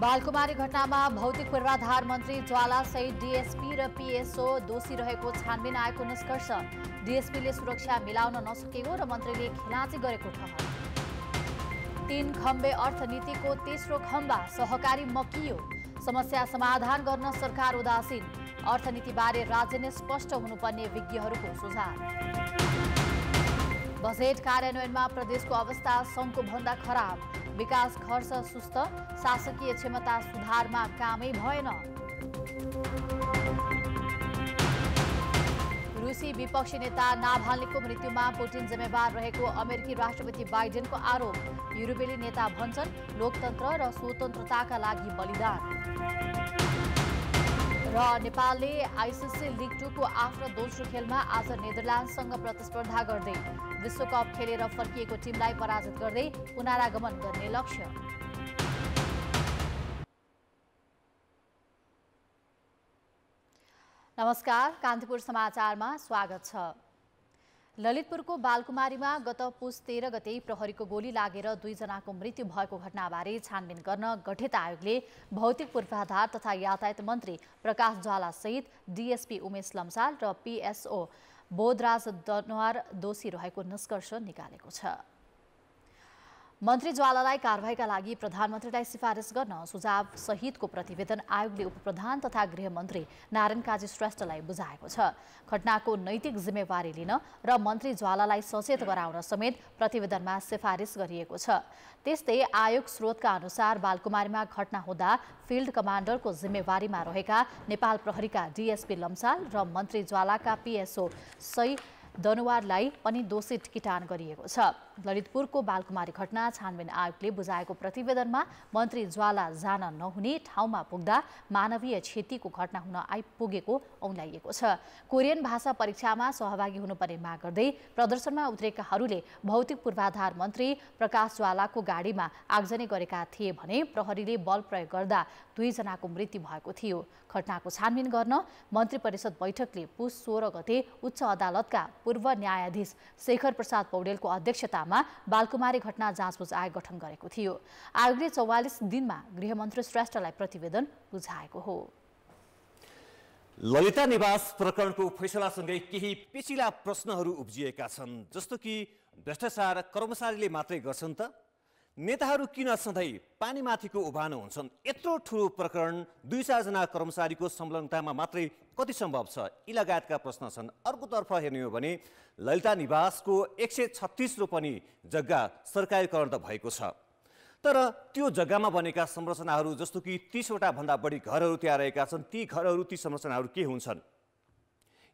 बालकुमारी घटनामा भौतिक पूर्वाधार मन्त्री ज्वालासहित डिएसपी र पिएसओ दोषी रहेको छानबिन आएको निष्कर्ष डिएसपीले सुरक्षा मिलाउन नसकेको र मन्त्रीले खिलाँची गरेको ठहर तीन खम्बे अर्थनीतिको तेस्रो खम्बा सहकारी मकियो समस्या समाधान गर्न सरकार उदासीन अर्थनीतिबारे राज्य नै स्पष्ट हुनुपर्ने विज्ञहरूको सुझाव बजेट कार्यान्वयनमा प्रदेशको अवस्था सङ्घको भन्दा खराब विकास खर्च सुस्त शासकीय क्षमता सुधारमा कामै भएन रुसी विपक्षी नेता नाभालेको मृत्युमा पुटिन जिम्मेवार रहेको अमेरिकी राष्ट्रपति बाइडेनको आरोप युरोपेली नेता भन्छन् लोकतन्त्र र स्वतन्त्रताका लागि बलिदान र नेपालले आइसिसी लिग टूको आफ्नो दोस्रो खेलमा आज नेदरल्यान्डसँग प्रतिस्पर्धा गर्दै विश्वकप खेलेर फर्किएको टिमलाई पराजित गर्दै पुनरागमन गर्ने लक्ष्य नमस्कार कान्तिपुर समाचारमा स्वागत छ ललितपुरको बालकुमारीमा गत पुस तेह्र गते प्रहरीको गोली लागेर दुईजनाको मृत्यु भएको घटनाबारे छानबिन गर्न गठित आयोगले भौतिक पूर्वाधार तथा यातायात मन्त्री प्रकाश ज्वालासहित डिएसपी उमेश लम्साल र पिएसओ बोधराज दनवार दोषी रहेको निष्कर्ष निकालेको छ मन्त्री ज्वालालाई कारवाहीका लागि प्रधानमन्त्रीलाई सिफारिस गर्न सुझाव सहितको प्रतिवेदन आयोगले उपप्रधान तथा गृहमन्त्री नारायण काजी श्रेष्ठलाई बुझाएको छ घटनाको नैतिक जिम्मेवारी लिन र मन्त्री ज्वालालाई सचेत गराउन समेत प्रतिवेदनमा सिफारिस गरिएको छ त्यस्तै आयोग स्रोतका अनुसार बालकुमारीमा घटना हुँदा फिल्ड कमान्डरको जिम्मेवारीमा रहेका नेपाल प्रहरीका डिएसपी लम्साल र मन्त्री ज्वालाका पिएसओ सही दनुवारलाई पनि दोषी किटान गरिएको छ ललितपुरको बालकुमारी घटना छानबिन आयोगले बुझाएको प्रतिवेदनमा मन्त्री ज्वाला जान नहुने ठाउँमा पुग्दा मानवीय क्षतिको घटना हुन आइपुगेको औँलाइएको छ कोरियन भाषा परीक्षामा सहभागी हुनुपर्ने माग गर्दै प्रदर्शनमा उत्रेकाहरूले भौतिक पूर्वाधार मन्त्री प्रकाश ज्वालाको गाडीमा आगजनी गरेका थिए भने प्रहरीले बल प्रयोग गर्दा दुईजनाको मृत्यु भएको थियो घटनाको छानबिन गर्न मन्त्री परिषद बैठकले पुस सोह्र गते उच्च अदालतका पूर्व न्यायाधीश शेखर प्रसाद पौडेलको अध्यक्षता जिल्लामा बालकुमारी घटना जाँचबुझ आयोग गठन गरेको थियो आयोगले चौवालिस दिनमा गृहमन्त्री श्रेष्ठलाई प्रतिवेदन बुझाएको हो ललिता निवास प्रकरणको फैसलासँगै केही पेचिला प्रश्नहरू उब्जिएका छन् जस्तो कि भ्रष्टाचार कर्मचारीले मात्रै गर्छन् त नेताहरू किन सधैँ पानीमाथिको उभानो हुन्छन् यत्रो ठुलो प्रकरण दुई चारजना कर्मचारीको संलग्नतामा मात्रै कति सम्भव छ यी लगायतका प्रश्न छन् अर्कोतर्फ हेर्ने हो भने ललिता निवासको एक सय छत्तिस रोपनी जग्गा सरकारीकरण त भएको छ तर त्यो जग्गामा बनेका संरचनाहरू जस्तो कि तिसवटा भन्दा बढी घरहरू त्यहाँ रहेका छन् ती घरहरू ती संरचनाहरू के हुन्छन्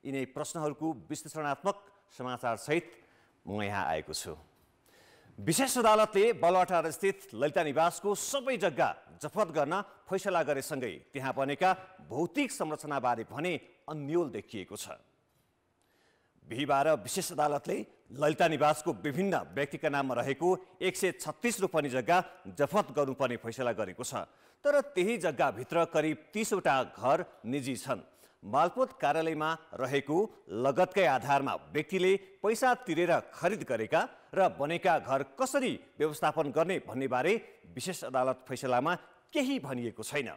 यिनै प्रश्नहरूको विश्लेषणात्मक समाचारसहित म यहाँ आएको छु विशेष अदालतले बलवाटार स्थित ललिता निवासको सबै जग्गा जफत गर्न फैसला गरेसँगै त्यहाँ बनेका भौतिक संरचनाबारे भने अन्यल देखिएको छ बिहिबार विशेष अदालतले ललिता निवासको विभिन्न व्यक्तिका नाममा रहेको एक सय छत्तिस रोपनी जग्गा जफत गर्नुपर्ने फैसला गरेको छ तर त्यही जग्गाभित्र करिब तिसवटा घर निजी छन् मालपोत कार्यालयमा रहेको लगतकै आधारमा व्यक्तिले पैसा तिरेर खरिद गरेका र बनेका घर कसरी व्यवस्थापन गर्ने भन्नेबारे विशेष अदालत फैसलामा केही भनिएको छैन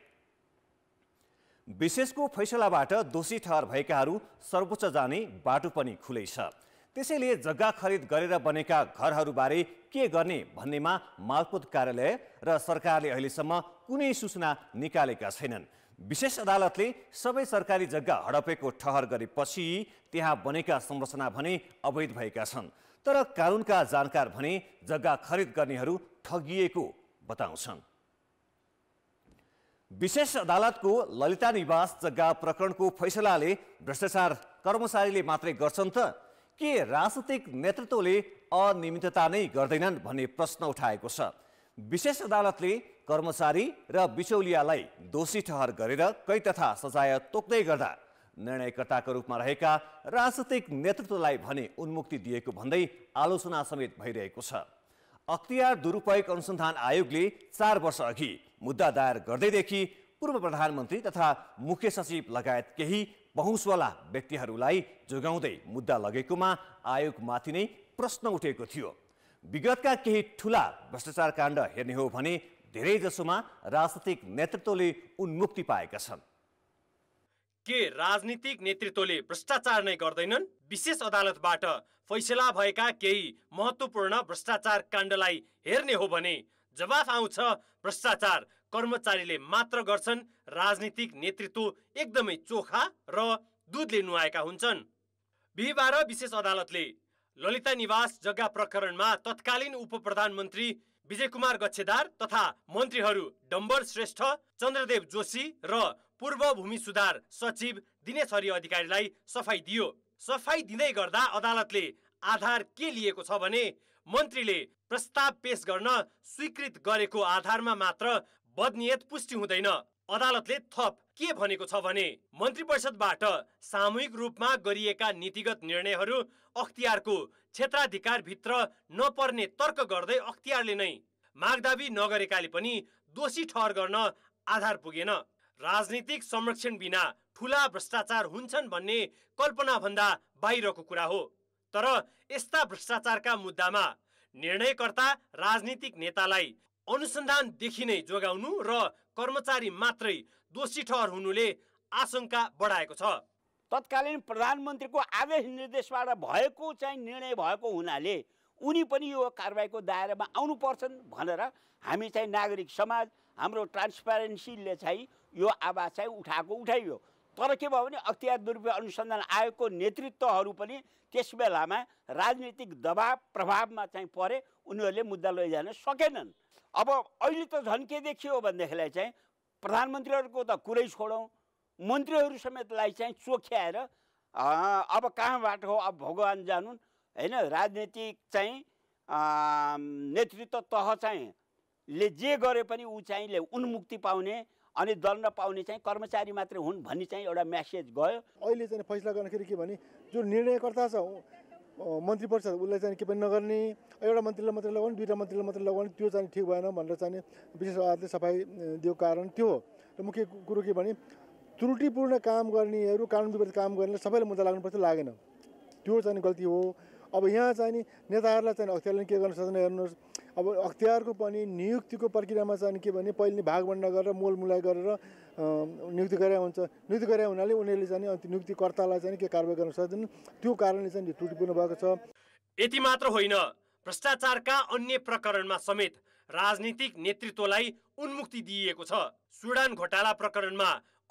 विशेषको फैसलाबाट दोषी ठहर भएकाहरू सर्वोच्च जाने बाटो पनि खुलै छ त्यसैले जग्गा खरिद गरेर बनेका घरहरूबारे के गर्ने भन्नेमा मालपोत कार्यालय र सरकारले अहिलेसम्म कुनै सूचना निकालेका छैनन् विशेष अदालतले सबै सरकारी जग्गा हडपेको ठहर गरेपछि त्यहाँ बनेका संरचना भने अवैध भएका छन् तर कानुनका जानकार भने जग्गा खरिद गर्नेहरू ठगिएको बताउँछन् विशेष अदालतको ललिता निवास जग्गा प्रकरणको फैसलाले भ्रष्टाचार कर्मचारीले मात्रै गर्छन् त के राजनीतिक नेतृत्वले अनियमितता नै गर्दैनन् भन्ने प्रश्न उठाएको छ विशेष अदालतले कर्मचारी र बिचौलियालाई दोषी ठहर गरेर कै तथा सजाय तोक्दै गर्दा निर्णयकर्ताको रूपमा रहेका राजनैतिक नेतृत्वलाई भने उन्मुक्ति दिएको भन्दै आलोचना समेत भइरहेको छ अख्तियार दुरुपयोग अनुसन्धान आयोगले चार वर्षअघि मुद्दा दायर गर्दैदेखि पूर्व प्रधानमन्त्री तथा मुख्य सचिव लगायत केही पहुँचवाला व्यक्तिहरूलाई जोगाउँदै मुद्दा लगेकोमा आयोगमाथि नै प्रश्न उठेको थियो विगतका केही ठुला भ्रष्टाचार काण्ड हेर्ने हो भने धेरैजसोमा राजनीतिक नेतृत्वले उन्मुक्ति पाएका छन् के राजनीतिक नेतृत्वले भ्रष्टाचार नै गर्दैनन् विशेष अदालतबाट फैसला भएका केही महत्त्वपूर्ण भ्रष्टाचार काण्डलाई हेर्ने हो भने जवाफ आउँछ भ्रष्टाचार कर्मचारीले मात्र गर्छन् राजनीतिक नेतृत्व एकदमै चोखा र दुधले नुहाएका हुन्छन् बिहिबार विशेष अदालतले ललिता निवास जग्गा प्रकरणमा तत्कालीन उप प्रधानमन्त्री विजय कुमार गच्छेदार तथा मन्त्रीहरू डम्बर श्रेष्ठ चन्द्रदेव जोशी र पूर्व भूमि सुधार सचिव दिनेश हरि अधिकारीलाई सफाई दियो सफाई दिँदै गर्दा अदालतले आधार के लिएको छ भने मन्त्रीले प्रस्ताव पेश गर्न स्वीकृत गरेको आधारमा मात्र बदनियत पुष्टि हुँदैन अदालतले थप के भनेको छ भने मन्त्री परिषदबाट सामूहिक रूपमा गरिएका नीतिगत निर्णयहरू अख्तियारको क्षेत्राधिकारभित्र नपर्ने तर्क गर्दै अख्तियारले नै मागदाबी नगरेकाले पनि दोषी ठहर गर्न आधार पुगेन राजनीतिक संरक्षण बिना ठुला भ्रष्टाचार हुन्छन् भन्ने कल्पना भन्दा बाहिरको कुरा हो तर यस्ता भ्रष्टाचारका मुद्दामा निर्णयकर्ता राजनीतिक नेतालाई अनुसन्धानदेखि नै जोगाउनु र कर्मचारी मात्रै दोषी ठहर हुनुले आशंका बढाएको छ तत्कालीन प्रधानमन्त्रीको आदेश निर्देशबाट भएको चाहिँ निर्णय भएको हुनाले उनी पनि यो कारवाहीको दायरामा आउनुपर्छन् भनेर हामी चाहिँ नागरिक समाज हाम्रो ट्रान्सपेरेन्सीले चाहिँ यो आवाज चाहिँ उठाएको उठाइयो तर के भयो भने अख्तियार दुर्व्य अनुसन्धान आयोगको नेतृत्वहरू पनि त्यस बेलामा राजनीतिक दबाव प्रभावमा चाहिँ परे उनीहरूले मुद्दा लैजान सकेनन् अब अहिले त झन् के देखियो भनेदेखिलाई चाहिँ प्रधानमन्त्रीहरूको त कुरै छोडौँ मन्त्रीहरू समेतलाई चाहिँ चोख्याएर अब कहाँबाट हो अब भगवान् जानुन् होइन राजनीतिक चाहिँ नेतृत्व तह चाहिँ ले जे गरे पनि ऊ चाहिँले उन्मुक्ति पाउने अनि दण्ड पाउने चाहिँ कर्मचारी मात्रै हुन् भन्ने चाहिँ एउटा म्यासेज गयो अहिले चाहिँ फैसला गर्दाखेरि के भने जो निर्णयकर्ता छ मन्त्री परिषद उसलाई चाहिँ के पनि नगर्ने एउटा मन्त्रीलाई मात्रै लगाउने दुईवटा मन्त्रीलाई मात्रै लगाउने त्यो चाहिँ ठिक भएन भनेर चाहिँ विशेष अदालतले सफाइ दियो कारण त्यो हो र मुख्य कुरो के भने त्रुटिपूर्ण काम गर्नेहरू कानुन विपरीत काम गर्ने सबैलाई मुद्दा लाग्नुपर्छ लागेन त्यो चाहिँ गल्ती हो अब यहाँ चाहिँ नेताहरूलाई चाहिँ अख्तियारले के गर्न सक्दैन हेर्नुहोस् अब अख्तियारको पनि नियुक्तिको प्रक्रियामा चाहिँ के भने पहिले भागभन्डा गरेर मोलमुलाइ गरेर नियुक्ति गरे हुन्छ नियुक्ति गरे हुनाले उनीहरूले चाहिँ अन्त नियुक्तिकर्तालाई चाहिँ के कारवाही गर्न सक्दैन त्यो कारणले चाहिँ त्रुटिपूर्ण भएको छ यति मात्र होइन भ्रष्टाचारका अन्य प्रकरणमा समेत राजनीतिक नेतृत्वलाई उन्मुक्ति दिइएको छ सुडान घोटाला प्रकरणमा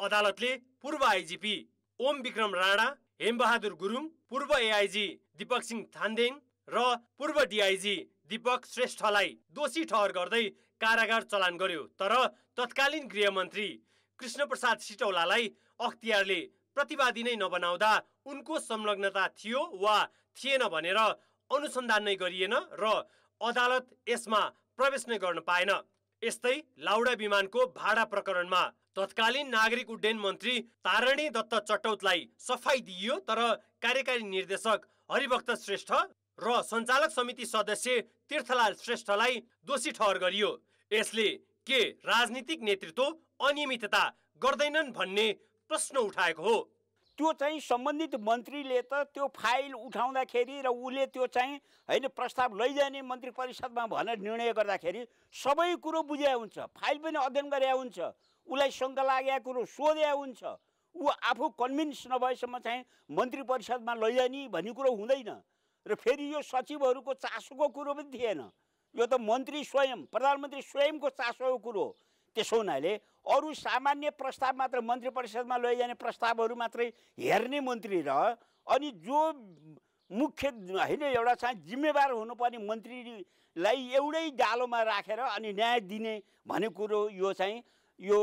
अदालतले पूर्व आइजिपी ओम विक्रम राणा हेमबहादुर गुरुङ पूर्व एआइजी दिपक सिंह थान्देङ र पूर्व डिआइजी दीपक श्रेष्ठलाई दोषी ठहर गर्दै कारागार चलान गर्यो तर तत्कालीन गृहमन्त्री कृष्णप्रसाद सिटौलालाई अख्तियारले प्रतिवादी नै नबनाउँदा उनको संलग्नता थियो वा थिएन भनेर अनुसन्धान नै गरिएन र अदालत यसमा प्रवेश नै गर्न पाएन यस्तै लाउडा विमानको भाडा प्रकरणमा तत्कालीन नागरिक उड्डयन मन्त्री तारणी दत्त चटौतलाई सफाई दिइयो तर कार्यकारी निर्देशक हरिभक्त श्रेष्ठ र सञ्चालक समिति सदस्य तीर्थलाल श्रेष्ठलाई दोषी ठहर गरियो यसले के राजनीतिक नेतृत्व अनियमितता गर्दैनन् भन्ने प्रश्न उठाएको हो त्यो चाहिँ सम्बन्धित मन्त्रीले त त्यो फाइल उठाउँदाखेरि र उसले त्यो चाहिँ होइन प्रस्ताव लैजाने मन्त्री परिषदमा भनेर निर्णय गर्दाखेरि सबै कुरो बुझ्या हुन्छ फाइल पनि अध्ययन गरे हुन्छ उसलाई शङ्का लागेका कुरो सोध्या हुन्छ ऊ आफू कन्भिन्स नभएसम्म चाहिँ मन्त्री परिषदमा लैजाने भन्ने कुरो हुँदैन र फेरि यो सचिवहरूको चासोको कुरो पनि थिएन यो त मन्त्री स्वयं प्रधानमन्त्री स्वयंको चासोको कुरो हो त्यसो हुनाले अरू सामान्य प्रस्ताव मात्र मन्त्री परिषदमा लैजाने प्रस्तावहरू मात्रै हेर्ने मन्त्री र अनि जो मुख्य होइन एउटा चाहिँ जिम्मेवार हुनुपर्ने मन्त्रीलाई एउटै डालोमा राखेर रा, अनि न्याय दिने भन्ने कुरो यो चाहिँ यो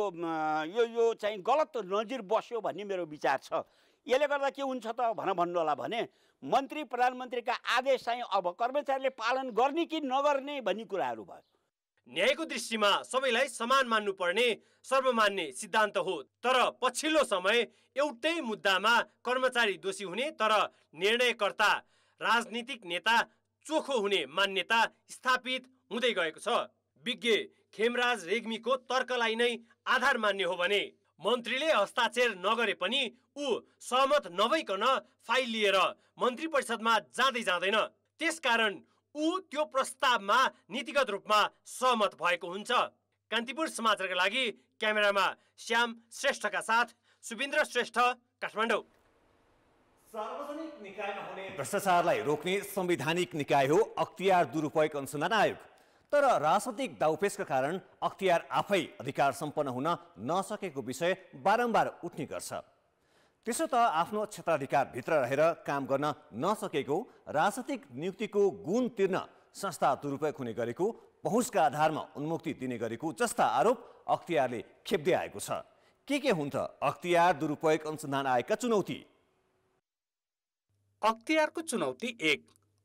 यो यो चाहिँ गलत नजिर बस्यो भन्ने मेरो विचार छ यसले गर्दा के हुन्छ त भन भन्नु होला भने मन्त्री प्रधानमन्त्रीका आदेश चाहिँ अब कर्मचारीले पालन गर्ने कि नगर्ने भन्ने कुराहरू भयो न्यायको दृष्टिमा सबैलाई समान मान्नुपर्ने सर्वमान्य सिद्धान्त हो तर पछिल्लो समय एउटै मुद्दामा कर्मचारी दोषी हुने तर निर्णयकर्ता राजनीतिक नेता चोखो हुने मान्यता स्थापित हुँदै गएको छ विज्ञ खेमराज रेग्मीको तर्कलाई नै आधार मान्ने हो भने मन्त्रीले हस्ताक्षर नगरे पनि ऊ सहमत नभइकन फाइल लिएर मन्त्री परिषदमा जाँदै जाँदैन त्यसकारण ऊ त्यो प्रस्तावमा नीतिगत रूपमा सहमत भएको हुन्छ कान्तिपुर समाचारका लागि क्यामेरामा श्याम श्रेष्ठका साथ सुविन्द्र श्रेष्ठ काठमाडौँ सार्वजनिक निकायमा हुने भ्रष्टाचारलाई रोक्ने संवैधानिक निकाय हो अख्तियार दुरुपयोग अनुसन्धान आयोग तर राजनैतिक दाउपेसका कारण अख्तियार आफै अधिकार सम्पन्न हुन नसकेको विषय बारम्बार उठ्ने गर्छ त्यसो त आफ्नो क्षेत्राधिकारभित्र रहेर काम गर्न नसकेको राजनैतिक नियुक्तिको गुण तिर्न संस्था दुरुपयोग हुने गरेको पहुँचका आधारमा उन्मुक्ति दिने गरेको जस्ता आरोप अख्तियारले खेप्दै आएको छ के के हुन्छ अख्तियार दुरुपयोग अनुसन्धान आएका चुनौती अख्तियारको चुनौती एक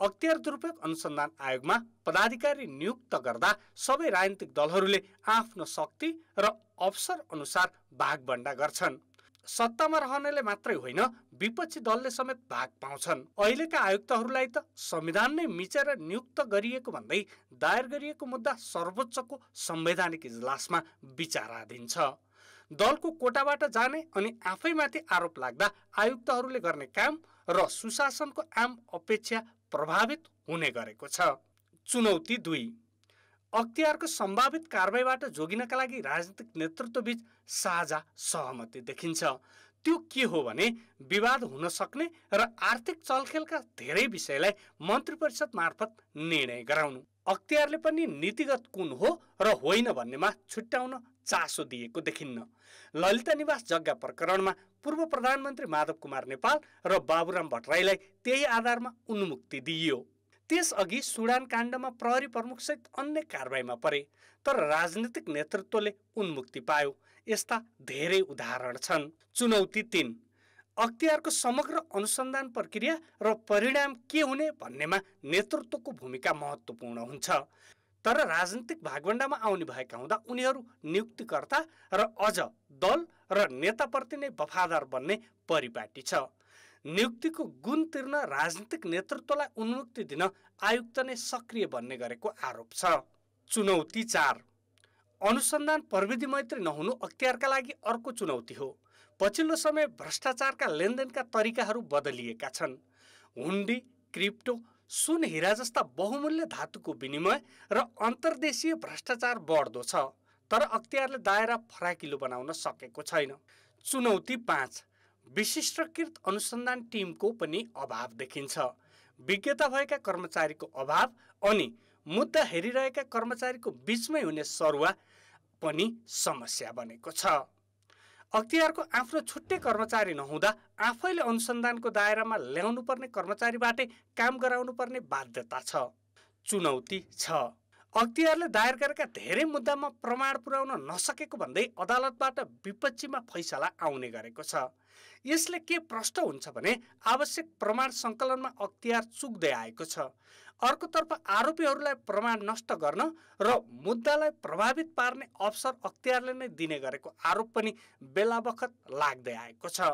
अख्तियार दुरुपयोग अनुसन्धान आयोगमा पदाधिकारी नियुक्त गर्दा सबै राजनीतिक दलहरूले आफ्नो शक्ति र अवसर अनुसार भागभण्डा गर्छन् सत्तामा रहनेले मात्रै होइन विपक्षी दलले समेत भाग पाउँछन् अहिलेका आयुक्तहरूलाई त संविधान नै मिचेर नियुक्त गरिएको भन्दै दायर गरिएको मुद्दा सर्वोच्चको संवैधानिक इजलासमा विचाराधीन छ दलको कोटाबाट जाने अनि आफैमाथि आरोप लाग्दा आयुक्तहरूले गर्ने काम र सुशासनको आम अपेक्षा प्रभावित हुने गरेको छ चुनौती दुई अख्तियारको सम्भावित कारवाहीबाट जोगिनका लागि राजनीतिक नेतृत्वबीच साझा सहमति देखिन्छ त्यो के हो भने विवाद हुन सक्ने र आर्थिक चलखेलका धेरै विषयलाई मन्त्री परिषद मार्फत निर्णय गराउनु अख्तियारले पनि नीतिगत कुन हो र होइन भन्नेमा छुट्याउन चासो दिएको देखिन्न ललिता निवास जग्गा प्रकरणमा पूर्व प्रधानमन्त्री माधव कुमार नेपाल र बाबुराम भट्टराईलाई त्यही आधारमा उन्मुक्ति दिइयो त्यसअघि सुडान काण्डमा प्रहरी प्रमुखसहित अन्य कारवाहीमा परे तर राजनीतिक नेतृत्वले उन्मुक्ति पायो यस्ता धेरै उदाहरण छन् चुनौती तिन अख्तियारको समग्र अनुसन्धान प्रक्रिया र परिणाम के हुने भन्नेमा नेतृत्वको भूमिका महत्त्वपूर्ण हुन्छ तर राजनीतिक भागवण्डामा आउने भएका हुँदा उनीहरू नियुक्तिकर्ता र अझ दल र नेताप्रति नै वफादार बन्ने परिपाटी छ नियुक्तिको गुण तिर्न राजनीतिक नेतृत्वलाई उन्मुक्ति दिन आयुक्त नै सक्रिय बन्ने गरेको आरोप छ चुनौती चार अनुसन्धान प्रविधि मैत्री नहुनु अख्तियारका लागि अर्को चुनौती हो पछिल्लो समय भ्रष्टाचारका लेनदेनका तरिकाहरू बदलिएका छन् हुन्डी क्रिप्टो सुन हिरा जस्ता बहुमूल्य धातुको विनिमय र अन्तर्देशीय भ्रष्टाचार बढ्दो छ तर अख्तियारले दायरा फराकिलो बनाउन सकेको छैन चुनौती पाँच विशिष्टकृत अनुसन्धान टिमको पनि अभाव देखिन्छ विज्ञता भएका कर्मचारीको अभाव अनि मुद्दा हेरिरहेका कर्मचारीको बिचमै हुने सरुवा पनि समस्या बनेको छ अख्तियारको आफ्नो छुट्टै कर्मचारी नहुँदा आफैले अनुसन्धानको दायरामा ल्याउनुपर्ने कर्मचारीबाटै काम गराउनुपर्ने बाध्यता छ चुनौती छ अख्तियारले दायर गरेका धेरै मुद्दामा प्रमाण पुर्याउन नसकेको भन्दै अदालतबाट विपक्षीमा फैसला आउने गरेको छ यसले के प्रष्ट हुन्छ भने आवश्यक प्रमाण सङ्कलनमा अख्तियार चुक्दै आएको छ अर्कोतर्फ आरोपीहरूलाई प्रमाण नष्ट गर्न र मुद्दालाई प्रभावित पार्ने अवसर अख्तियारले नै दिने गरेको आरोप पनि बेला बखत लाग्दै आएको छ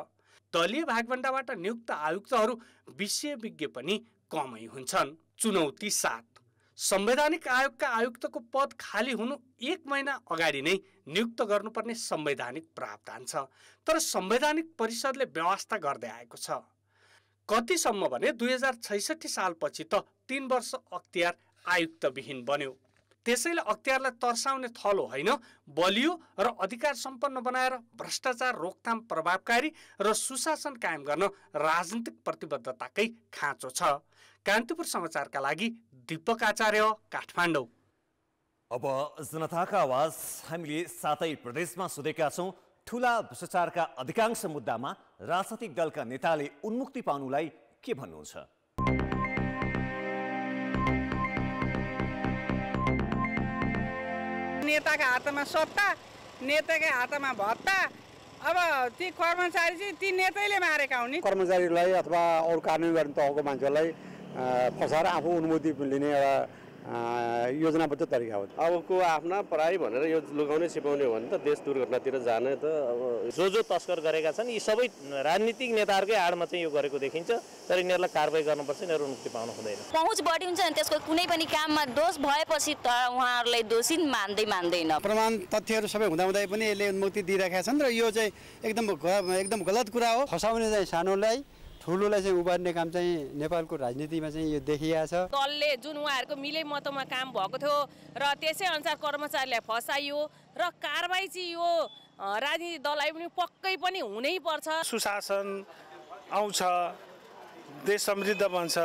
दलीय भागभण्डाबाट नियुक्त आयुक्तहरू विषयविज्ञ पनि कमै हुन्छन् चुनौती साथ संवैधानिक आयोगका आयुक्तको पद खाली हुनु एक महिना अगाडि नै नियुक्त गर्नुपर्ने संवैधानिक प्रावधान छ तर संवैधानिक परिषदले व्यवस्था गर्दै आएको छ कतिसम्म भने दुई हजार छैसठी सालपछि त तिन वर्ष अख्तियार आयुक्तविहीन बन्यो त्यसैले अख्तियारलाई तर्साउने थलो होइन बलियो र अधिकार सम्पन्न बनाएर भ्रष्टाचार रोकथाम प्रभावकारी र सुशासन कायम गर्न राजनीतिक प्रतिबद्धताकै खाँचो छ कान्तिपुर समाचारका लागि दिपक आचार्य काठमाडौँ अब जनताका आवाज हामीले सातै प्रदेशमा सुधेका छौँ ठुला भ्रष्टाचारका अधिकांश मुद्दामा राजनैतिक दलका नेताले उन्मुक्ति पाउनुलाई के भन्नुहुन्छ नेताका हातमा सत्ता नेताकै हातमा भत्ता अब ती कर्मचारी चाहिँ ती नेतैले मारेका हुन् कर्मचारीलाई अथवा अरू गर्ने तहको मान्छेलाई फसाएर आफू अनुमति लिने एउटा योजनाबद्ध तरिका हो अबको आफ्ना पढाइ भनेर यो लुगाउने सिपाउने हो भने त देश दुर्घटनातिर जाने त अब जो जो तस्कर गरेका छन् यी सबै राजनीतिक नेताहरूकै आडमा चाहिँ यो गरेको देखिन्छ तर यिनीहरूलाई कारवाही गर्नुपर्छ यिनीहरू मुक्ति पाउनु हुँदैन पहुँच बढी हुन्छ त्यसको कुनै पनि काममा दोष भएपछि त उहाँहरूलाई दोषी मान्दै मान्दैन प्रमाण तथ्यहरू सबै हुँदा पनि यसले उन्मुक्ति दिइरहेका छन् र यो चाहिँ एकदम एकदम गलत कुरा हो फसाउने चाहिँ सानोलाई ठुलोलाई चाहिँ उभार्ने काम चाहिँ नेपालको राजनीतिमा चाहिँ यो देखिया छ दलले जुन उहाँहरूको मिले मतमा काम भएको थियो र त्यसै अनुसार कर्मचारीलाई फसाइयो र कारवाही चाहिँ यो राजनीति दललाई पनि पक्कै पनि हुनै पर्छ सुशासन आउँछ देश समृद्ध बन्छ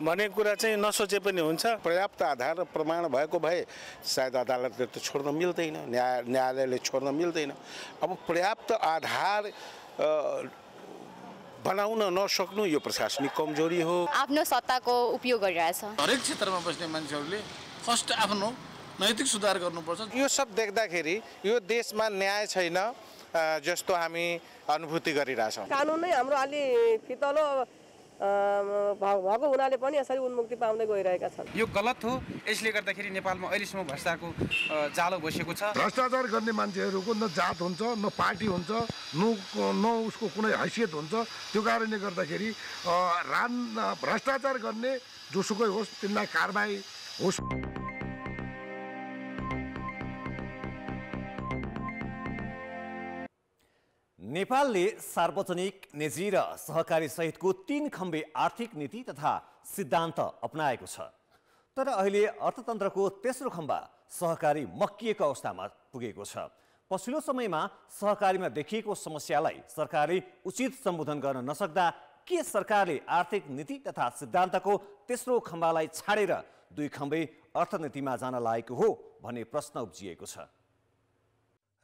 भन्ने कुरा चाहिँ नसोचे पनि हुन्छ पर्याप्त आधार र प्रमाण भएको भए सायद अदालतले त छोड्न मिल्दैन न्याय न्यायालयले छोड्न मिल्दैन अब पर्याप्त आधार बनाउन नसक्नु यो प्रशासनिक कमजोरी हो आफ्नो सत्ताको उपयोग गरिरहेछ हरेक क्षेत्रमा बस्ने मान्छेहरूले फर्स्ट आफ्नो नैतिक सुधार गर्नुपर्छ यो सब देख्दाखेरि यो देशमा न्याय छैन जस्तो हामी अनुभूति गरिरहेछौँ कानुनै हाम्रो अलि पितलो भएको हुनाले पनि यसरी उन्मुक्ति पाउँदै गइरहेका छन् यो गलत हो यसले गर्दाखेरि नेपालमा अहिलेसम्म भ्रष्टाचारको जालो बसेको छ भ्रष्टाचार गर्ने मान्छेहरूको न जात हुन्छ न पार्टी हुन्छ न न उसको कुनै हैसियत हुन्छ त्यो कारणले गर्दाखेरि रान भ्रष्टाचार गर्ने जोसुकै होस् तिनलाई कारबाही होस् नेपालले सार्वजनिक निजी र सहकारी सहितको तीन खम्बे आर्थिक नीति तथा सिद्धान्त अप्नाएको छ तर अहिले अर्थतन्त्रको तेस्रो खम्बा सहकारी मक्किएको अवस्थामा पुगेको छ पछिल्लो समयमा सहकारीमा देखिएको समस्यालाई सरकारले उचित सम्बोधन गर्न नसक्दा के सरकारले आर्थिक नीति तथा सिद्धान्तको तेस्रो खम्बालाई छाडेर दुई खम्बे अर्थनीतिमा जान लागेको हो भन्ने प्रश्न उब्जिएको छ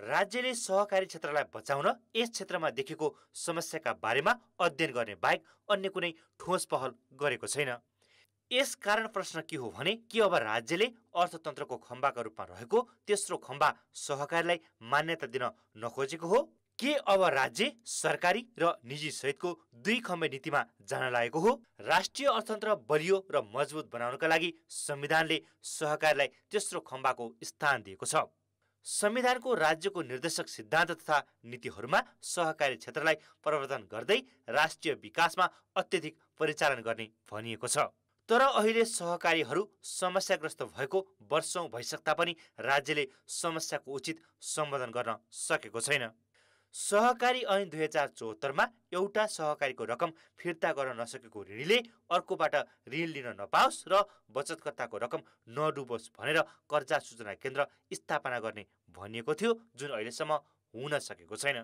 राज्यले सहकारी क्षेत्रलाई बचाउन यस क्षेत्रमा देखेको समस्याका बारेमा अध्ययन गर्ने बाहेक अन्य कुनै ठोस पहल गरेको छैन यस कारण प्रश्न के हो भने के अब राज्यले अर्थतन्त्रको खम्बाका रूपमा रहेको तेस्रो खम्बा सहकारीलाई मान्यता दिन नखोजेको हो के अब राज्य सरकारी र निजी सहितको दुई खम्बे नीतिमा जान लागेको हो राष्ट्रिय अर्थतन्त्र बलियो र मजबुत बनाउनका लागि संविधानले सहकारीलाई तेस्रो खम्बाको स्थान दिएको छ संविधानको राज्यको निर्देशक सिद्धान्त तथा नीतिहरूमा सहकारी क्षेत्रलाई प्रवर्धन गर्दै राष्ट्रिय विकासमा अत्यधिक परिचालन गर्ने भनिएको छ तर अहिले सहकारीहरू समस्याग्रस्त भएको वर्षौँ भइसक्दा पनि राज्यले समस्याको उचित सम्बोधन गर्न सकेको छैन सहकारी ऐन दुई हजार चौहत्तरमा एउटा सहकारीको रकम फिर्ता गर्न नसकेको ऋणीले अर्कोबाट ऋण लिन नपाओस् र बचतकर्ताको रकम नडुबोस् भनेर कर्जा सूचना केन्द्र स्थापना गर्ने भनिएको थियो जुन अहिलेसम्म हुन सकेको छैन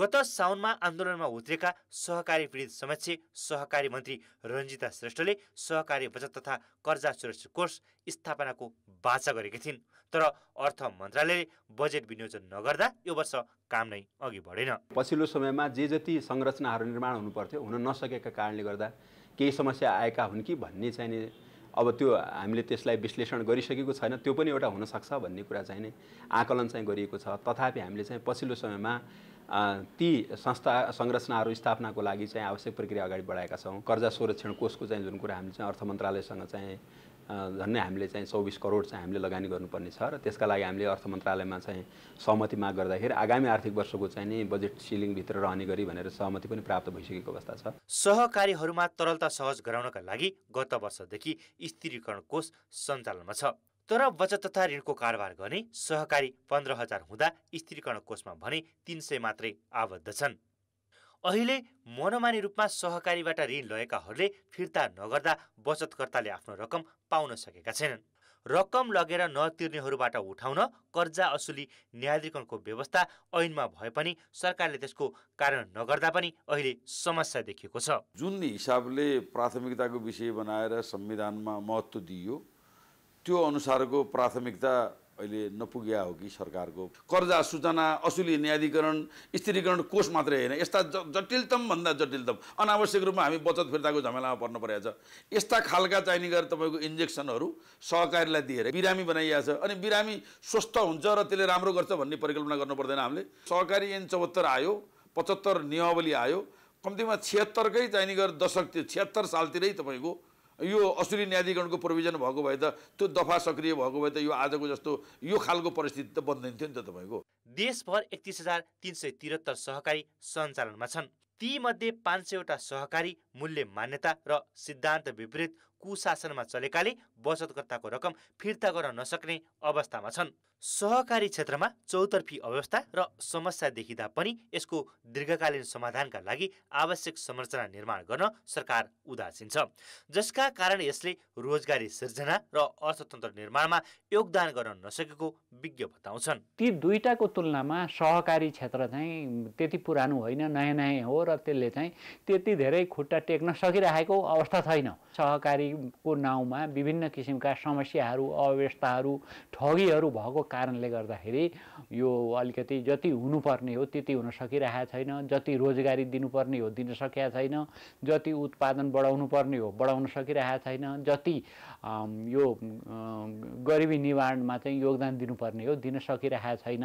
गत साउनमा आन्दोलनमा उत्रेका सहकारी पीडित समक्ष सहकारी मन्त्री रञ्जिता श्रेष्ठले सहकारी बचत तथा कर्जा सुरक्षा कोष स्थापनाको बाचा गरेकी थिइन् तर अर्थ मन्त्रालयले बजेट विनियोजन नगर्दा यो वर्ष काम नै अघि बढेन पछिल्लो समयमा जे जति संरचनाहरू निर्माण हुनुपर्थ्यो हुन नसकेका कारणले गर्दा केही समस्या आएका हुन् कि भन्ने चाहिँ अब त्यो हामीले त्यसलाई विश्लेषण गरिसकेको छैन त्यो पनि एउटा हुनसक्छ भन्ने कुरा चाहिँ नै आकलन चाहिँ गरिएको छ तथापि हामीले चाहिँ पछिल्लो समयमा ती संस्था संरचनाहरू स्थापनाको लागि चाहिँ आवश्यक प्रक्रिया अगाडि बढाएका छौँ कर्जा संरक्षण कोषको चाहिँ जुन कुरा हामीले चाहिँ अर्थ मन्त्रालयसँग चाहिँ झन्नै हामीले चाहिँ चौबिस करोड चाहिँ हामीले लगानी गर्नुपर्ने छ र त्यसका लागि हामीले अर्थ मन्त्रालयमा चाहिँ सहमति माग गर्दाखेरि आगामी आर्थिक वर्षको चाहिँ नि बजेट सिलिङभित्र रहने गरी भनेर सहमति पनि प्राप्त भइसकेको अवस्था छ सहकारीहरूमा तरलता सहज गराउनका लागि गत वर्षदेखि स्थिरीकरण कोष सञ्चालनमा छ तर बचत तथा ऋणको कारोबार गर्ने सहकारी पन्ध्र हजार हुँदा स्थिरीकरण कोषमा भने तिन सय मात्रै आबद्ध छन् अहिले मनोमानी रूपमा सहकारीबाट ऋण लगेकाहरूले फिर्ता नगर्दा बचतकर्ताले आफ्नो रकम पाउन सकेका छैनन् रकम लगेर नतिर्नेहरूबाट उठाउन कर्जा असुली न्यायाधिकरणको व्यवस्था ऐनमा भए पनि सरकारले त्यसको कारण नगर्दा पनि अहिले समस्या देखिएको छ जुन हिसाबले प्राथमिकताको विषय बनाएर संविधानमा महत्त्व दिइयो त्यो अनुसारको प्राथमिकता अहिले नपुग्या हो कि सरकारको कर्जा सूचना असुली न्यायाधिकरण स्थिरीकरण कोष मात्रै होइन यस्ता ज जटिलतमभन्दा जटिलतम अनावश्यक रूपमा हामी बचत फिर्ताको झमेलामा पर्नु परेको छ यस्ता खालका चाहिने गरेर तपाईँको इन्जेक्सनहरू सहकारीलाई दिएर बिरामी बनाइएको अनि बिरामी स्वस्थ हुन्छ र त्यसले राम्रो गर्छ भन्ने परिकल्पना गर्नु पर्दैन हामीले सहकारी एन चौहत्तर आयो पचहत्तर नियमावली आयो कम्तीमा छिहत्तरकै चाहिने गरेर दशक त्यो छिहत्तर सालतिरै तपाईँको यो असुरी न्यायाधिकरणको प्रोभिजन भएको भए त त्यो दफा सक्रिय भएको भए त यो आजको जस्तो यो खालको परिस्थिति त बन्दैन थियो नि त तपाईँको देशभर एकतिस हजार तिन सय त्रिहत्तर सहकारी सञ्चालनमा छन् तीमध्ये पाँच सयवटा सहकारी मूल्य मान्यता र सिद्धान्त विपरीत कुशासनमा चलेकाले बचतकर्ताको रकम फिर्ता गर्न नसक्ने अवस्थामा छन् सहकारी क्षेत्रमा चौतर्फी अवस्था र समस्या देखिँदा पनि यसको दीर्घकालीन समाधानका लागि आवश्यक संरचना निर्माण गर्न सरकार उदासीन छ जसका कारण यसले रोजगारी सिर्जना र अर्थतन्त्र निर्माणमा योगदान गर्न नसकेको विज्ञ बताउँछन् ती दुईटाको तुलनामा सहकारी क्षेत्र चाहिँ त्यति पुरानो होइन नयाँ नयाँ हो र त्यसले चाहिँ त्यति धेरै खुट्टा टेक्न सकिरहेको अवस्था छैन सहकारीको नाउँमा विभिन्न किसिमका समस्याहरू अव्यवस्थाहरू ठगीहरू भएको कारणले गर्दाखेरि यो अलिकति जति हुनुपर्ने हो त्यति हुन सकिरहेको छैन जति रोजगारी दिनुपर्ने हो दिन सकिएको छैन जति उत्पादन बढाउनु पर्ने हो बढाउन सकिरहेको छैन जति यो गरिबी निवारणमा चाहिँ योगदान दिनुपर्ने हो दिन सकिरहेको छैन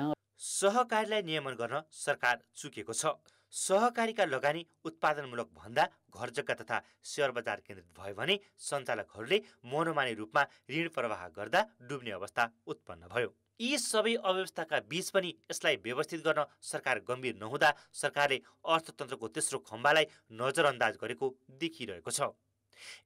सहकारीलाई नियमन गर्न सरकार चुकेको छ सहकारीका लगानी उत्पादनमूलक भन्दा घर जग्गा तथा सेयर बजार केन्द्रित भयो भने सञ्चालकहरूले मनोमानी रूपमा ऋण प्रवाह गर्दा डुब्ने अवस्था उत्पन्न भयो यी सबै अव्यवस्थाका बीच पनि यसलाई व्यवस्थित गर्न सरकार गम्भीर नहुँदा सरकारले अर्थतन्त्रको तेस्रो खम्बालाई नजरअन्दाज गरेको देखिरहेको छ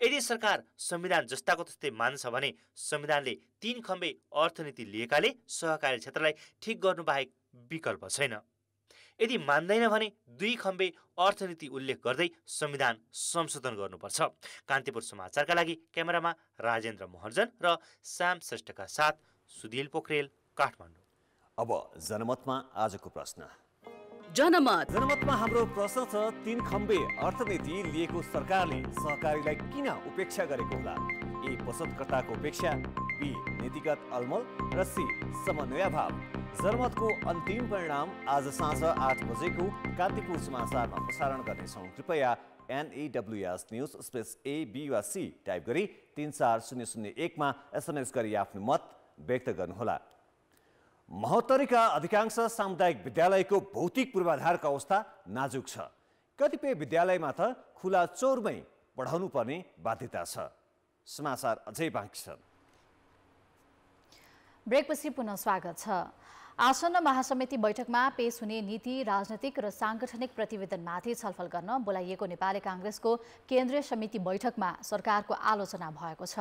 यदि सरकार संविधान जस्ताको त्यस्तै मान्छ भने संविधानले तीन खम्बे अर्थनीति लिएकाले सहकारी क्षेत्रलाई ठिक गर्नुबाहेक विकल्प छैन यदि मान्दैन भने दुई खम्बे अर्थनीति उल्लेख गर्दै संविधान संशोधन गर्नुपर्छ कान्तिपुर समाचारका लागि क्यामेरामा राजेन्द्र महर्जन र श्याम श्रेष्ठका साथ सुधील पोखरेल काठमाडौँ अब जनमतमा आजको प्रश्न जनमत जनमतमा हाम्रो प्रश्न छ तिन खम्बे अर्थनीति लिएको सरकारले सहकारीलाई किन उपेक्षा गरेको होला ए बचतकर्ताको उपेक्षा बी नीतिगत अलमल र सी समन्वय जनमतको अन्तिम परिणाम आज साँझ आठ बजेको कान्तिपुर समाचारमा प्रसारण गर्नेछौँ कृपया NEWS news space A B वा सी टाइप गरी तिन चार शून्य शून्य एकमा एसएमएस गरी आफ्नो मत व्यक्त गर्नुहोला महोत्तरीका अधिकांश सामुदायिक विद्यालयको भौतिक पूर्वाधारको अवस्था नाजुक छ कतिपय विद्यालयमा त खुला चौरमै पढाउनु पर्ने बाध्यता छ समाचार अझै बाँकी छन् ब्रेकपछि पुनः स्वागत छ आसन्न महासमिति बैठकमा पेश हुने नीति राजनैतिक र साङ्गठनिक प्रतिवेदनमाथि छलफल गर्न बोलाइएको नेपाली काङ्ग्रेसको केन्द्रीय समिति बैठकमा सरकारको आलोचना भएको छ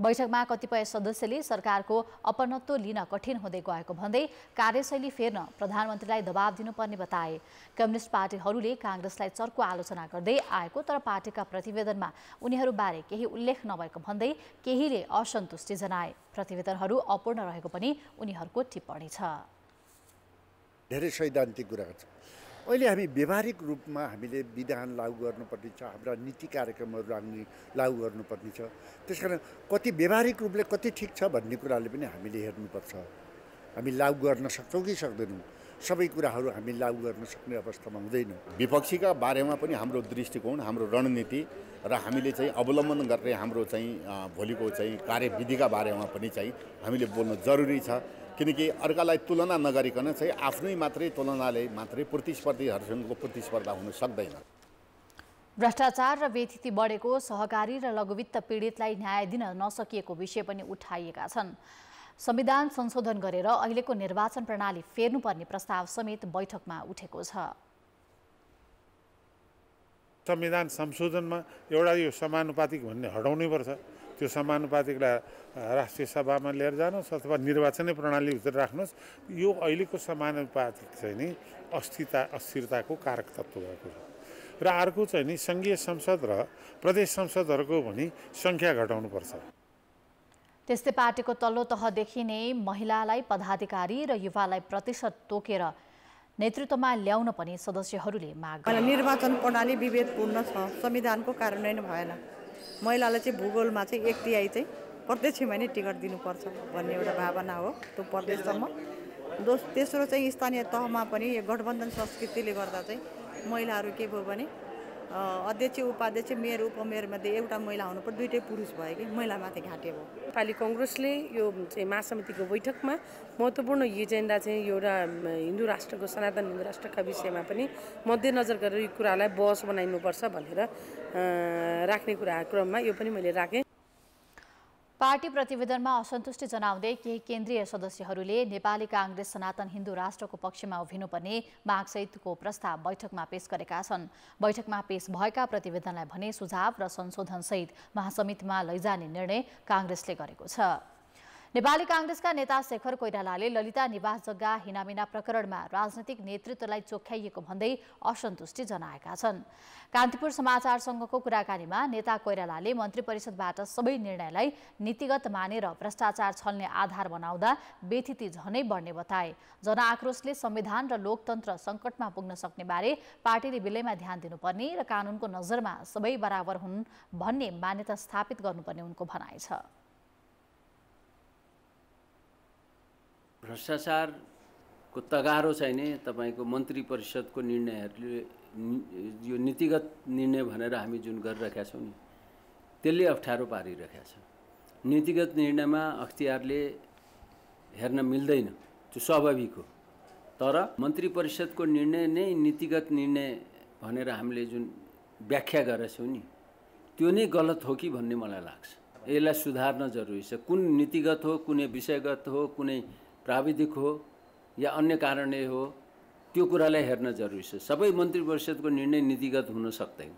बैठकमा कतिपय सदस्यले सरकारको अपनत्व लिन कठिन हुँदै गएको भन्दै कार्यशैली फेर्न प्रधानमन्त्रीलाई दबाव दिनुपर्ने बताए कम्युनिस्ट पार्टीहरूले काङ्ग्रेसलाई चर्को आलोचना गर्दै आएको तर पार्टीका प्रतिवेदनमा उनीहरूबारे केही उल्लेख नभएको भन्दै केहीले असन्तुष्टि जनाए प्रतिवेदनहरू अपूर्ण रहेको पनि उनीहरूको टिप्पणी छ धेरै सैद्धान्तिक कुरा छ अहिले हामी व्यवहारिक रूपमा हामीले विधान लागू गर्नुपर्ने छ हाम्रा नीति कार्यक्रमहरू हामी लागू गर्नुपर्ने छ त्यस कारण कति व्यवहारिक रूपले कति ठिक छ भन्ने कुराले पनि हामीले हेर्नुपर्छ हामी लागू गर्न सक्छौँ कि सक्दैनौँ सबै कुराहरू हामी लागू गर्न सक्ने अवस्थामा हुँदैन विपक्षीका बारेमा पनि हाम्रो दृष्टिकोण हाम्रो रणनीति र हामीले चाहिँ अवलम्बन गर्ने हाम्रो चाहिँ भोलिको चाहिँ कार्यविधिका बारेमा पनि चाहिँ हामीले बोल्नु जरुरी छ किनकि अर्कालाई तुलना नगरिकन चाहिँ आफ्नै मात्रै तुलनाले मात्रै प्रतिस्पर्धीहरूसँगको प्रतिस्पर्धा हुन सक्दैन भ्रष्टाचार र व्यथिति बढेको सहकारी र लघुवित्त पीडितलाई न्याय दिन नसकिएको विषय पनि उठाइएका छन् संविधान संशोधन गरेर अहिलेको निर्वाचन प्रणाली फेर्नुपर्ने प्रस्ताव समेत बैठकमा उठेको छ संविधान संशोधनमा एउटा यो समानुपातिक भन्ने हटाउनै पर्छ त्यो समानुपातिकलाई राष्ट्रिय सभामा लिएर जानुहोस् अथवा निर्वाचनै प्रणालीभित्र राख्नुहोस् यो अहिलेको समानुपातिक चाहिँ नि अस्थिरता अस्थिरताको कारक तत्त्व भएको छ र अर्को चाहिँ नि सङ्घीय संसद र प्रदेश संसदहरूको भनी सङ्ख्या घटाउनुपर्छ त्यस्तै पार्टीको तल्लो तहदेखि नै महिलालाई पदाधिकारी र युवालाई प्रतिशत तोकेर नेतृत्वमा ल्याउन पनि सदस्यहरूले माग निर्वाचन प्रणाली विभेदपूर्ण छ संविधानको कार्यान्वयन भएन महिलालाई चाहिँ भूगोलमा चाहिँ एक तिहाई चाहिँ प्रत्यक्षमा नै टिकट दिनुपर्छ भन्ने एउटा भावना हो त्यो प्रदेशसम्म दोस्रो तेस्रो चाहिँ स्थानीय तहमा पनि यो गठबन्धन संस्कृतिले गर्दा चाहिँ महिलाहरू के भयो भने अध्यक्ष उपाध्यक्ष मेयर उपमेयरमध्ये एउटा महिला हुनुपर्छ दुइटै पुरुष भयो कि महिलामाथि घाँटे भयो नेपाली कङ्ग्रेसले यो चाहिँ महासमितिको बैठकमा महत्त्वपूर्ण एजेन्डा चाहिँ एउटा हिन्दू राष्ट्रको सनातन हिन्दू राष्ट्रका विषयमा पनि मध्यनजर गरेर यो कुरालाई बहस बनाइनुपर्छ भनेर राख्ने कुरा क्रममा यो पनि मैले राखेँ पार्टी प्रतिवेदनमा असन्तुष्टि जनाउँदै केही केन्द्रीय सदस्यहरूले नेपाली काङ्ग्रेस सनातन हिन्दू राष्ट्रको पक्षमा उभिनुपर्ने मागसहितको प्रस्ताव बैठकमा पेश गरेका छन् बैठकमा पेश भएका प्रतिवेदनलाई भने सुझाव र संशोधनसहित महासमितिमा लैजाने निर्णय काङ्ग्रेसले गरेको छ नेपाली काङ्ग्रेसका नेता शेखर कोइरालाले ललिता निवास जग्गा हिनामिना प्रकरणमा राजनैतिक नेतृत्वलाई चोख्याइएको भन्दै असन्तुष्टि जनाएका छन् कान्तिपुर समाचार संघको कुराकानीमा नेता कोइरालाले मन्त्री परिषदबाट सबै निर्णयलाई नीतिगत मानेर भ्रष्टाचार छल्ने आधार बनाउँदा व्यथिति झनै बढ्ने बताए जनआक्रोशले संविधान र लोकतन्त्र सङ्कटमा पुग्न सक्ने बारे पार्टीले विलयमा ध्यान दिनुपर्ने र कानुनको नजरमा सबै बराबर हुन् भन्ने मान्यता स्थापित गर्नुपर्ने उनको भनाइ छ भ्रष्टाचारको तगारो चाहिँ नि तपाईँको मन्त्री परिषदको निर्णयहरूले यो नीतिगत निर्णय भनेर हामी जुन गरिरहेका छौँ नि त्यसले अप्ठ्यारो पारिरहेका छ नीतिगत निर्णयमा अख्तियारले हेर्न मिल्दैन त्यो स्वाभाविक हो तर मन्त्री परिषदको निर्णय नै नीतिगत निर्णय भनेर हामीले जुन व्याख्या गरेछौँ नि त्यो नै गलत हो कि भन्ने मलाई लाग्छ यसलाई सुधार्न जरुरी छ कुन नीतिगत हो कुनै विषयगत हो कुनै प्राविधिक हो या अन्य कारणले हो त्यो कुरालाई हेर्न जरुरी छ सबै मन्त्री परिषदको निर्णय नीतिगत हुन सक्दैन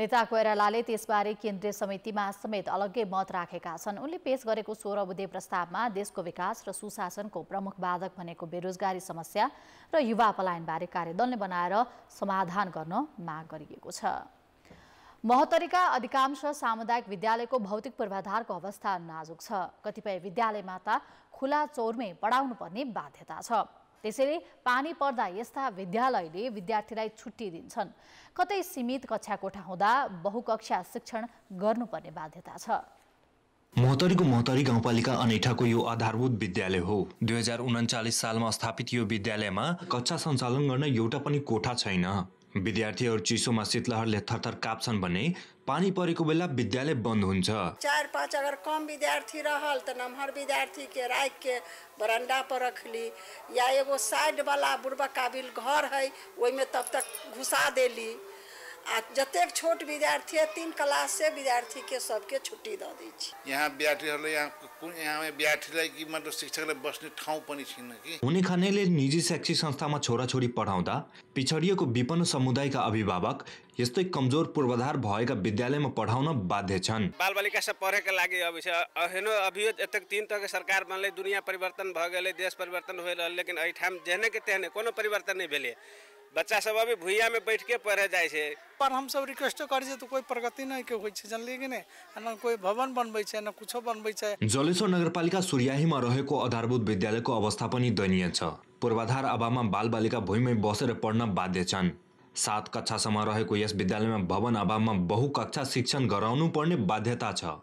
नेता कोइरालाले त्यसबारे केन्द्रीय समितिमा समेत अलग्गै मत राखेका छन् उनले पेश गरेको सोह्र बुधे प्रस्तावमा देशको विकास र सुशासनको प्रमुख बाधक भनेको बेरोजगारी समस्या र युवा पलायनबारे कार्यदलले बनाएर समाधान गर्न माग गरिएको छ महोत्तरीका अधिकांश सामुदायिक विद्यालयको भौतिक पूर्वाधारको अवस्था नाजुक छ कतिपय विद्यालयमा त खुला चौरमै पढाउनुपर्ने बाध्यता छ त्यसैले पानी पर्दा यस्ता विद्यालयले विद्यार्थीलाई छुट्टी दिन्छन् कतै सीमित कक्षा कोठा हुँदा बहुकक्षा शिक्षण गर्नुपर्ने बाध्यता छ महोत्तरीको महोत्तरी गाउँपालिका अनेठाको यो आधारभूत विद्यालय हो दुई हजार उन्चालिस सालमा स्थापित यो विद्यालयमा कक्षा सञ्चालन गर्न एउटा पनि कोठा छैन विद्यार्थीहरू चिसोमा शीतलहरले थरथर काप्छन् भने पानी परेको बेला विद्यालय बन्द हुन्छ चार पाँच अगर कम विद्यार्थी रहल त नम्हर विद्यार्थी के राख के बरन्डा पर रखली या एगो साइड वाला बुढ़बा काबिल घर है ओहिमे तब तक घुसा देली आ जतेक छोट विद्यार्थी है तीन क्लास से विद्यार्थी के सबके छुट्टी दऽ दै छी यहाँ विद्यार्थीहरूलाई यहाँ यहाँ विद्यार्थीलाई कि मतलब शिक्षकलाई बस्ने ठाउँ पनि छैन कि हुने खानेले निजी शैक्षिक संस्थामा छोरी पढाउँदा पिछडिएको विपन्न समुदायका अभिभावक यस्तै कमजोर पूर्वाधार भएका विद्यालयमा पढाउन बाध्य छन् बालबालिका सब पढेका लागि अब हेर्नु अभियो यतेक तीन तहके सरकार बनले दुनिया परिवर्तन भऽ गेलै देश परिवर्तन होइ रहल लेकिन एहिठाम जेहने के तेहने कोनो परिवर्तन नै भेलै बच्चा सब अभी भूया में बैठ के पढ़े जाए छे पर सब रिक्वेस्ट करै छियै तऽ कोई प्रगति नै के होइ छै जनलियै कि ने न कोई भवन बनबै छै न कुछो बनबै छै जलेश्वर नगरपालिका सूर्याहीमा रहेको आधारभूत विद्यालयको अवस्था पनि दयनीय छ पूर्वाधार अभावमा बालबालिका भुइँमै बसेर पढ्न बाध्य छन् सात कक्षासम्म रहेको यस विद्यालयमा भवन अभावमा बहुकक्षा शिक्षण गराउनु पर्ने बाध्यता छ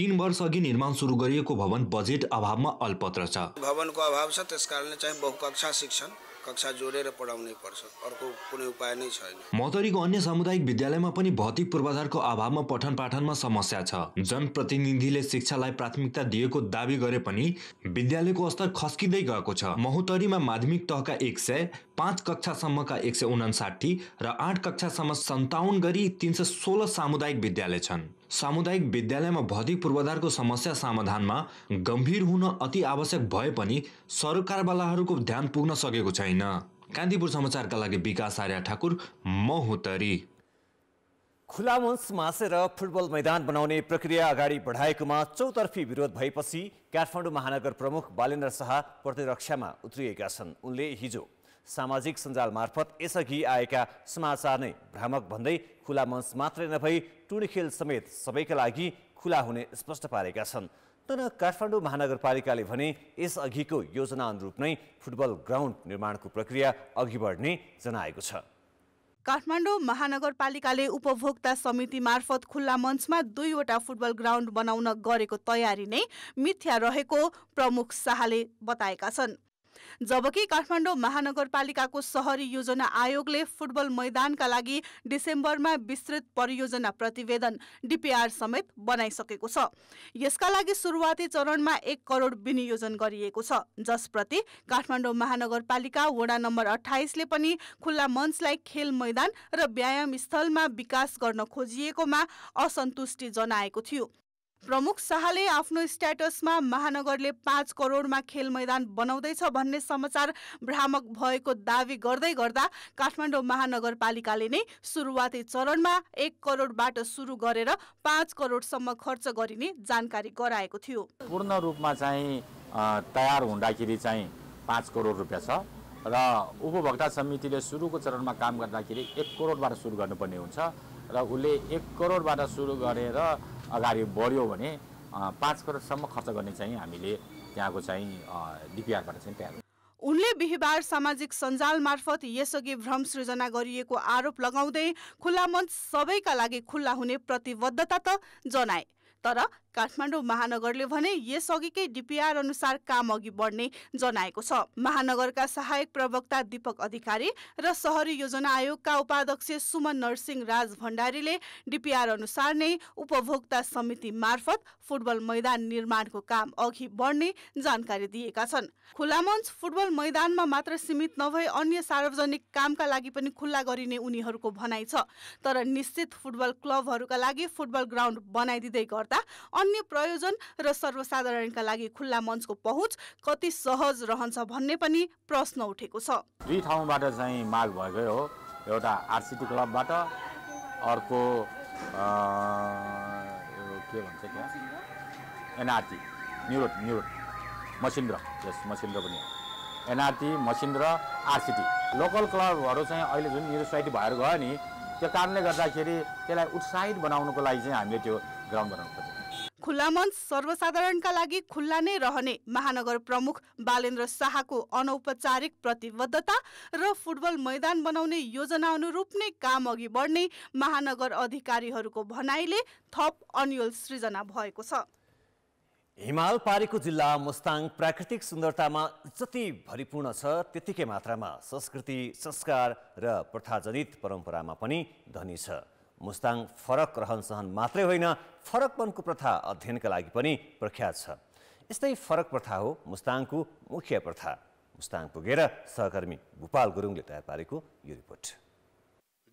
तिन वर्ष अघि निर्माण सुरु गरिएको भवन बजेट अभावमा अल्पत्र छ भवनको अभाव छ त्यस कारणले चाहिँ बहुकक्षा शिक्षण कक्षा जोडेर पढाउनै पर्छ अर्को कुनै उपाय नै छैन मदरीको अन्य सामुदायिक विद्यालयमा पनि भौतिक पूर्वाधारको अभावमा पठन पाठनमा समस्या छ जनप्रतिनिधिले शिक्षालाई प्राथमिकता दिएको दावी गरे पनि विद्यालयको स्तर खस्किँदै गएको छ महोत्तरीमा माध्यमिक तहका एक सय पाँच कक्षासम्मका एक सय उनासाठी र आठ कक्षासम्म सन्ताउन्न गरी तिन सय सोह्र सामुदायिक विद्यालय छन् सामुदायिक विद्यालयमा भौतिक पूर्वाधारको समस्या समाधानमा गम्भीर हुन अति आवश्यक भए पनि सरकारवालाहरूको ध्यान पुग्न सकेको छैन कान्तिपुर समाचारका लागि विकास आर्य ठाकुर म हुतरी खुला मञ्च मासेर फुटबल मैदान बनाउने प्रक्रिया अगाडि बढाएकोमा चौतर्फी विरोध भएपछि काठमाडौँ महानगर प्रमुख बालेन्द्र शाह प्रतिरक्षामा उत्रिएका छन् उनले हिजो सामाजिक सञ्जाल मार्फत यसअघि आएका समाचार नै भ्रामक भन्दै खुला मञ्च मात्रै नभई टुनी खेल समेत सबैका लागि खुला हुने स्पष्ट पारेका छन् तर काठमाडौँ महानगरपालिकाले भने यसअघिको योजना अनुरूप नै फुटबल ग्राउन्ड निर्माणको प्रक्रिया अघि बढ्ने जनाएको छ काठमाडौँ महानगरपालिकाले उपभोक्ता समिति मार्फत खुल्ला मञ्चमा दुईवटा फुटबल ग्राउन्ड बनाउन गरेको तयारी नै मिथ्या रहेको प्रमुख शाहले बताएका छन् जबकि काठमाडौँ महानगरपालिकाको सहरी योजना आयोगले फुटबल मैदानका लागि डिसेम्बरमा विस्तृत परियोजना प्रतिवेदन डिपिआर समेत बनाइसकेको छ यसका लागि सुरुवाती चरणमा एक करोड विनियोजन गरिएको छ जसप्रति काठमाडौँ महानगरपालिका वडा नम्बर अठाइसले पनि खुल्ला मञ्चलाई खेल मैदान र व्यायाम स्थलमा विकास गर्न खोजिएकोमा असन्तुष्टि जनाएको थियो प्रमुख शाहले आफ्नो स्ट्याटसमा महानगरले पाँच करोडमा खेल मैदान बनाउँदैछ भन्ने समाचार भ्रामक भएको दावी गर्दै गर्दा काठमाडौँ महानगरपालिकाले नै सुरुवाती चरणमा एक करोडबाट सुरु गरेर पाँच करोडसम्म खर्च गरिने जानकारी गराएको थियो पूर्ण रूपमा चाहिँ तयार हुँदाखेरि चाहिँ पाँच करोड रुपियाँ छ र उपभोक्ता समितिले सुरुको चरणमा काम गर्दाखेरि एक करोडबाट सुरु गर्नुपर्ने हुन्छ र उसले एक करोडबाट सुरु गरेर अगाडि बढ्यो भने पाँच करोडसम्म खर्च गर्ने चाहिँ हामीले त्यहाँको चाहिँ डिपिआरबाट चाहिँ तयार उनले बिहिबार सामाजिक सञ्जाल मार्फत यसअघि भ्रम सृजना गरिएको आरोप लगाउँदै खुल्ला मञ्च सबैका लागि खुल्ला हुने प्रतिबद्धता त जनाए तर काठमाडौँ महानगरले भने यसअघिकै डिपिआर अनुसार काम अघि बढ्ने जनाएको छ महानगरका सहायक प्रवक्ता दीपक अधिकारी र सहरी योजना आयोगका उपाध्यक्ष सुमन नरसिंह राज भण्डारीले डिपिआर अनुसार नै उपभोक्ता समिति मार्फत फुटबल मैदान निर्माणको काम अघि बढ्ने जानकारी दिएका छन् खुला मञ्च फुटबल मैदानमा मात्र सीमित नभई अन्य सार्वजनिक कामका लागि पनि खुल्ला गरिने उनीहरूको भनाइ छ तर निश्चित फुटबल क्लबहरूका लागि फुटबल ग्राउन्ड बनाइदिँदै गर्दा सामान्य प्रयोजन र सर्वसाधारणका लागि खुल्ला मञ्चको पहुँच कति सहज रहन्छ भन्ने पनि प्रश्न उठेको छ दुई ठाउँबाट चाहिँ माग भएकै हो एउटा आरसिटी क्लबबाट अर्को के भन्छ त्यहाँ एनआरटी न्युरोड न्युरोड मसिन्द्र यस मसिन्द्र पनि एनआरटी मसिन्द्र आरसिटी लोकल क्लबहरू चाहिँ अहिले जुन निरुत्साहित भएर गयो नि त्यो कारणले गर्दाखेरि त्यसलाई उत्साहित बनाउनुको लागि चाहिँ हामीले त्यो ग्राउन्ड बनाउनु पर्छ खुल्ला मञ्च सर्वसाधारणका लागि खुल्ला नै रहने महानगर प्रमुख बालेन्द्र शाहको अनौपचारिक प्रतिबद्धता र फुटबल मैदान बनाउने योजना अनुरूप नै काम अघि बढ्ने महानगर अधिकारीहरूको भनाइले थप अन्यल सृजना भएको छ हिमाल पारेको जिल्ला मुस्ताङ प्राकृतिक सुन्दरतामा जति भरिपूर्ण छ त्यतिकै मात्रामा संस्कृति संस्कार र प्रथाजनित परम्परामा पनि धनी छ मुस्ताङ फरक रहन सहन मात्रै होइन फरक फरकपनको प्रथा अध्ययनका लागि पनि प्रख्यात छ यस्तै फरक प्रथा हो मुस्ताङको मुख्य प्रथा मुस्ताङ पुगेर सहकर्मी भूपाल गुरुङले तयार पारेको यो रिपोर्ट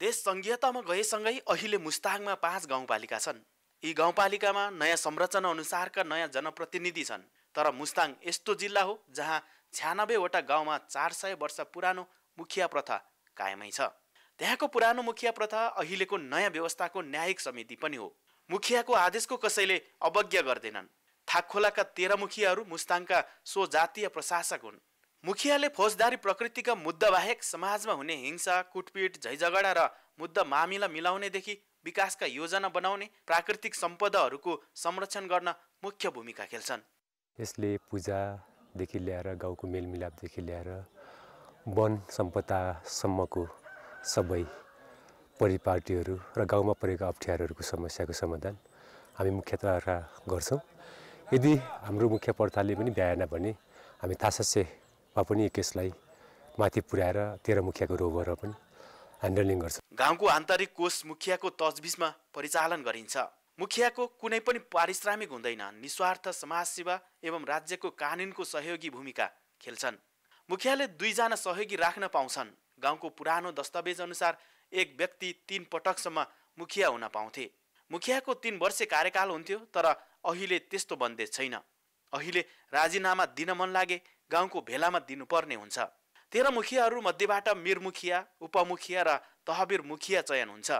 देश सङ्घीयतामा गएसँगै अहिले मुस्ताङमा पाँच गाउँपालिका छन् यी गाउँपालिकामा नयाँ संरचना अनुसारका नयाँ जनप्रतिनिधि छन् तर मुस्ताङ यस्तो जिल्ला हो जहाँ छ्यानब्बेवटा गाउँमा चार सय वर्ष पुरानो मुखिया प्रथा कायमै छ त्यहाँको पुरानो मुखिया प्रथा अहिलेको नयाँ व्यवस्थाको न्यायिक समिति पनि हो मुखियाको आदेशको कसैले अवज्ञा गर्दैनन् थाकखोलाका तेह्र मुखियाहरू मुस्ताङका सो जातीय प्रशासक हुन् मुखियाले फौजदारी प्रकृतिका मुद्दाबाहेक समाजमा हुने हिंसा कुटपिट झैझगडा र मुद्दा मामिला मिलाउनेदेखि विकासका योजना बनाउने प्राकृतिक सम्पदाहरूको संरक्षण गर्न मुख्य भूमिका खेल्छन् यसले पूजादेखि ल्याएर गाउँको मेलमिलापदेखि ल्याएर वन सम्पदासम्मको सबै परिपाटीहरू र गाउँमा परेका अप्ठ्यारोहरूको समस्याको समाधान हामी मुख्यतः गर्छौँ यदि हाम्रो मुख्य पर्थालले पनि भ्याएन भने हामी थासासेमा पनि केसलाई माथि पुर्याएर तेह्र मुखियाको रोबर पनि ह्यान्डलिङ गर्छ गाउँको आन्तरिक कोष मुखियाको तजबिजमा परिचालन गरिन्छ मुखियाको कुनै पनि पारिश्रमिक हुँदैन निस्वार्थ समाजसेवा एवं राज्यको कानुनको सहयोगी भूमिका खेल्छन् मुखियाले दुईजना सहयोगी राख्न पाउँछन् गाउँको पुरानो दस्तावेज अनुसार एक व्यक्ति तिन पटकसम्म मुखिया हुन पाउँथे मुखियाको तिन वर्ष कार्यकाल हुन्थ्यो तर अहिले त्यस्तो बन्देज छैन अहिले राजीनामा दिन मन लागे गाउँको भेलामा दिनुपर्ने हुन्छ तेह्र मुखियाहरू मध्येबाट मिरमुखिया उपमुखिया र तहबिर मुखिया चयन हुन्छ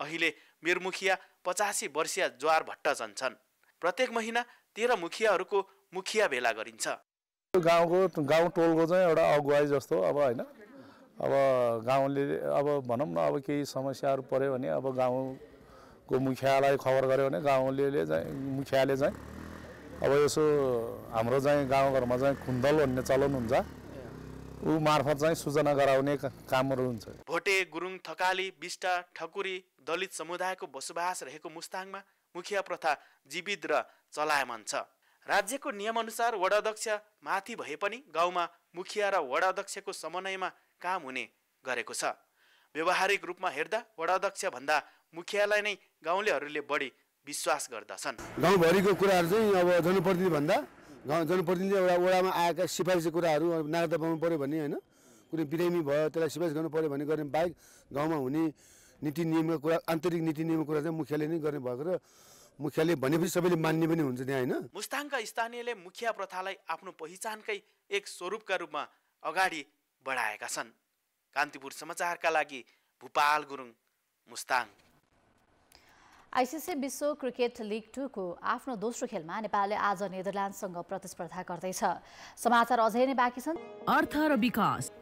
अहिले मिरमुखिया पचासी वर्षीय ज्वार भट्ट जन्छन् प्रत्येक महिना तेह्र मुखियाहरूको मुखिया भेला गरिन्छ गाउँको गाउँ टोलको चाहिँ एउटा अगुवाई जस्तो अब होइन अब गाउँले अब भनौँ न अब केही समस्याहरू पऱ्यो भने अब गाउँको मुखियालाई खबर गऱ्यो भने गाउँले चाहिँ मुखियाले चाहिँ अब यसो हाम्रो चाहिँ गाउँघरमा चाहिँ खुन्दल भन्ने चलन हुन्छ ऊ मार्फत चाहिँ सूचना गराउने कामहरू हुन्छ भोटे गुरुङ थकाली बिष्टा ठकुरी दलित समुदायको बसोबास रहेको मुस्ताङमा मुखिया प्रथा जीवित र चलायमान छ राज्यको नियमअनुसार वडाध्यक्ष माथि भए पनि गाउँमा मुखिया र वडाध्यक्षको समन्वयमा काम हुने गरेको छ व्यवहारिक रूपमा हेर्दा भन्दा मुखियालाई नै गाउँलेहरूले बढी विश्वास गर्दछन् गाउँभरिको कुराहरू चाहिँ अब जनप्रतिनिधि भन्दा गाउँ जनप्रतिनिधि एउटा वडामा आएका सिफारिसी कुराहरू नागरिकता पाउनु पऱ्यो भने होइन कुनै बिरामी भयो त्यसलाई सिफारिस गर्नु पऱ्यो भने गर्ने बाहेक गाउँमा हुने नीति नियमको कुरा आन्तरिक नीति नियमको कुरा चाहिँ मुखियाले नै गर्ने भएको र मुखियाले भनेपछि सबैले मान्ने पनि हुन्छ त्यहाँ होइन मुस्ताङका स्थानीयले मुखिया प्रथालाई आफ्नो पहिचानकै एक स्वरूपका रूपमा अगाडि बढाएका छन् कान्तिपुर समाचारका लागि भूपाल गुरुङ मुस्ताङ आइसिसी विश्व क्रिकेट लिग टूको आफ्नो दोस्रो खेलमा नेपालले आज नेदरल्यान्डसँग प्रतिस्पर्धा गर्दैछ समाचार अझै नै बाँकी छन् अर्थ र विकास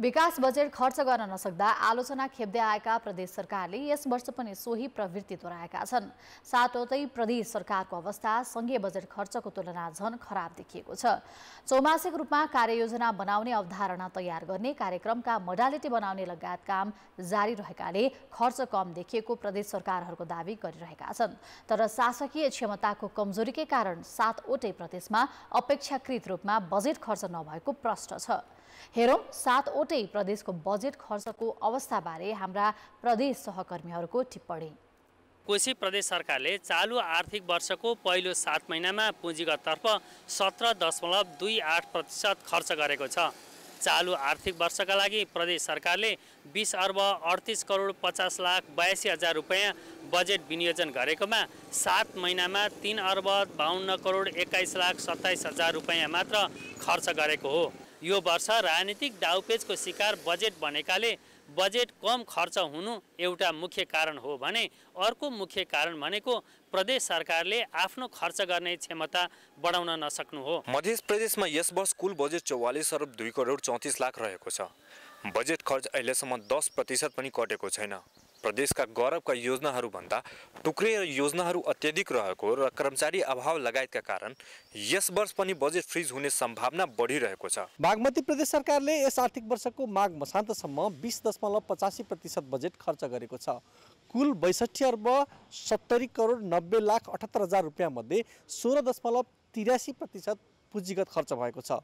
विकास बजेट खर्च गर्न नसक्दा आलोचना खेप्दै आएका प्रदेश सरकारले यस वर्ष पनि सोही प्रवृत्ति दोहोऱ्याएका छन् सातवटै प्रदेश सरकारको अवस्था सङ्घीय बजेट खर्चको तुलना झन खराब देखिएको छ चौमासिक रूपमा कार्ययोजना बनाउने अवधारणा तयार गर्ने कार्यक्रमका मोडालिटी बनाउने लगायत काम जारी रहेकाले खर्च कम देखिएको प्रदेश सरकारहरूको दावी गरिरहेका छन् तर शासकीय क्षमताको कमजोरीकै कारण सातवटै प्रदेशमा अपेक्षाकृत रूपमा बजेट खर्च नभएको प्रष्ट छ हेरौँ सातवटै प्रदेशको बजेट खर्चको अवस्थाबारे हाम्रा प्रदेश सहकर्मीहरूको टिप्पणी कोशी प्रदेश सरकारले चालु आर्थिक वर्षको पहिलो सात महिनामा पुँजीगतर्फ सत्र दशमलव दुई आठ प्रतिशत खर्च गरेको छ चालु आर्थिक वर्षका लागि प्रदेश सरकारले बिस अर्ब अडतिस करोड पचास लाख बयासी हजार रुपियाँ बजेट विनियोजन गरेकोमा सात महिनामा तिन अर्ब बाहन्न करोड एक्काइस लाख सत्ताइस हजार रुपियाँ मात्र खर्च गरेको हो यो वर्ष राजनीतिक दाउपेचको शिकार बजेट बनेकाले बजेट कम खर्च हुनु एउटा मुख्य कारण हो भने अर्को मुख्य कारण भनेको प्रदेश सरकारले आफ्नो खर्च गर्ने क्षमता बढाउन नसक्नु हो मध्य प्रदेशमा यस वर्ष कुल बजेट चौवालिस अरब दुई करोड चौतिस लाख रहेको छ बजेट खर्च अहिलेसम्म दस प्रतिशत पनि कटेको छैन प्रदेशका गौरवका योजनाहरूभन्दा टुक्रिएर योजनाहरू अत्यधिक रहेको र कर्मचारी अभाव लगायतका कारण यस वर्ष पनि बजेट फ्रिज हुने सम्भावना बढिरहेको छ बागमती प्रदेश सरकारले यस आर्थिक वर्षको माघ मसान्तसम्म बिस दशमलव पचासी प्रतिशत बजेट खर्च गरेको छ कुल बैसठी अर्ब सत्तरी करोड नब्बे लाख अठहत्तर हजार रुपियाँमध्ये सोह्र दशमलव तिरासी प्रतिशत पुँजीगत खर्च भएको छ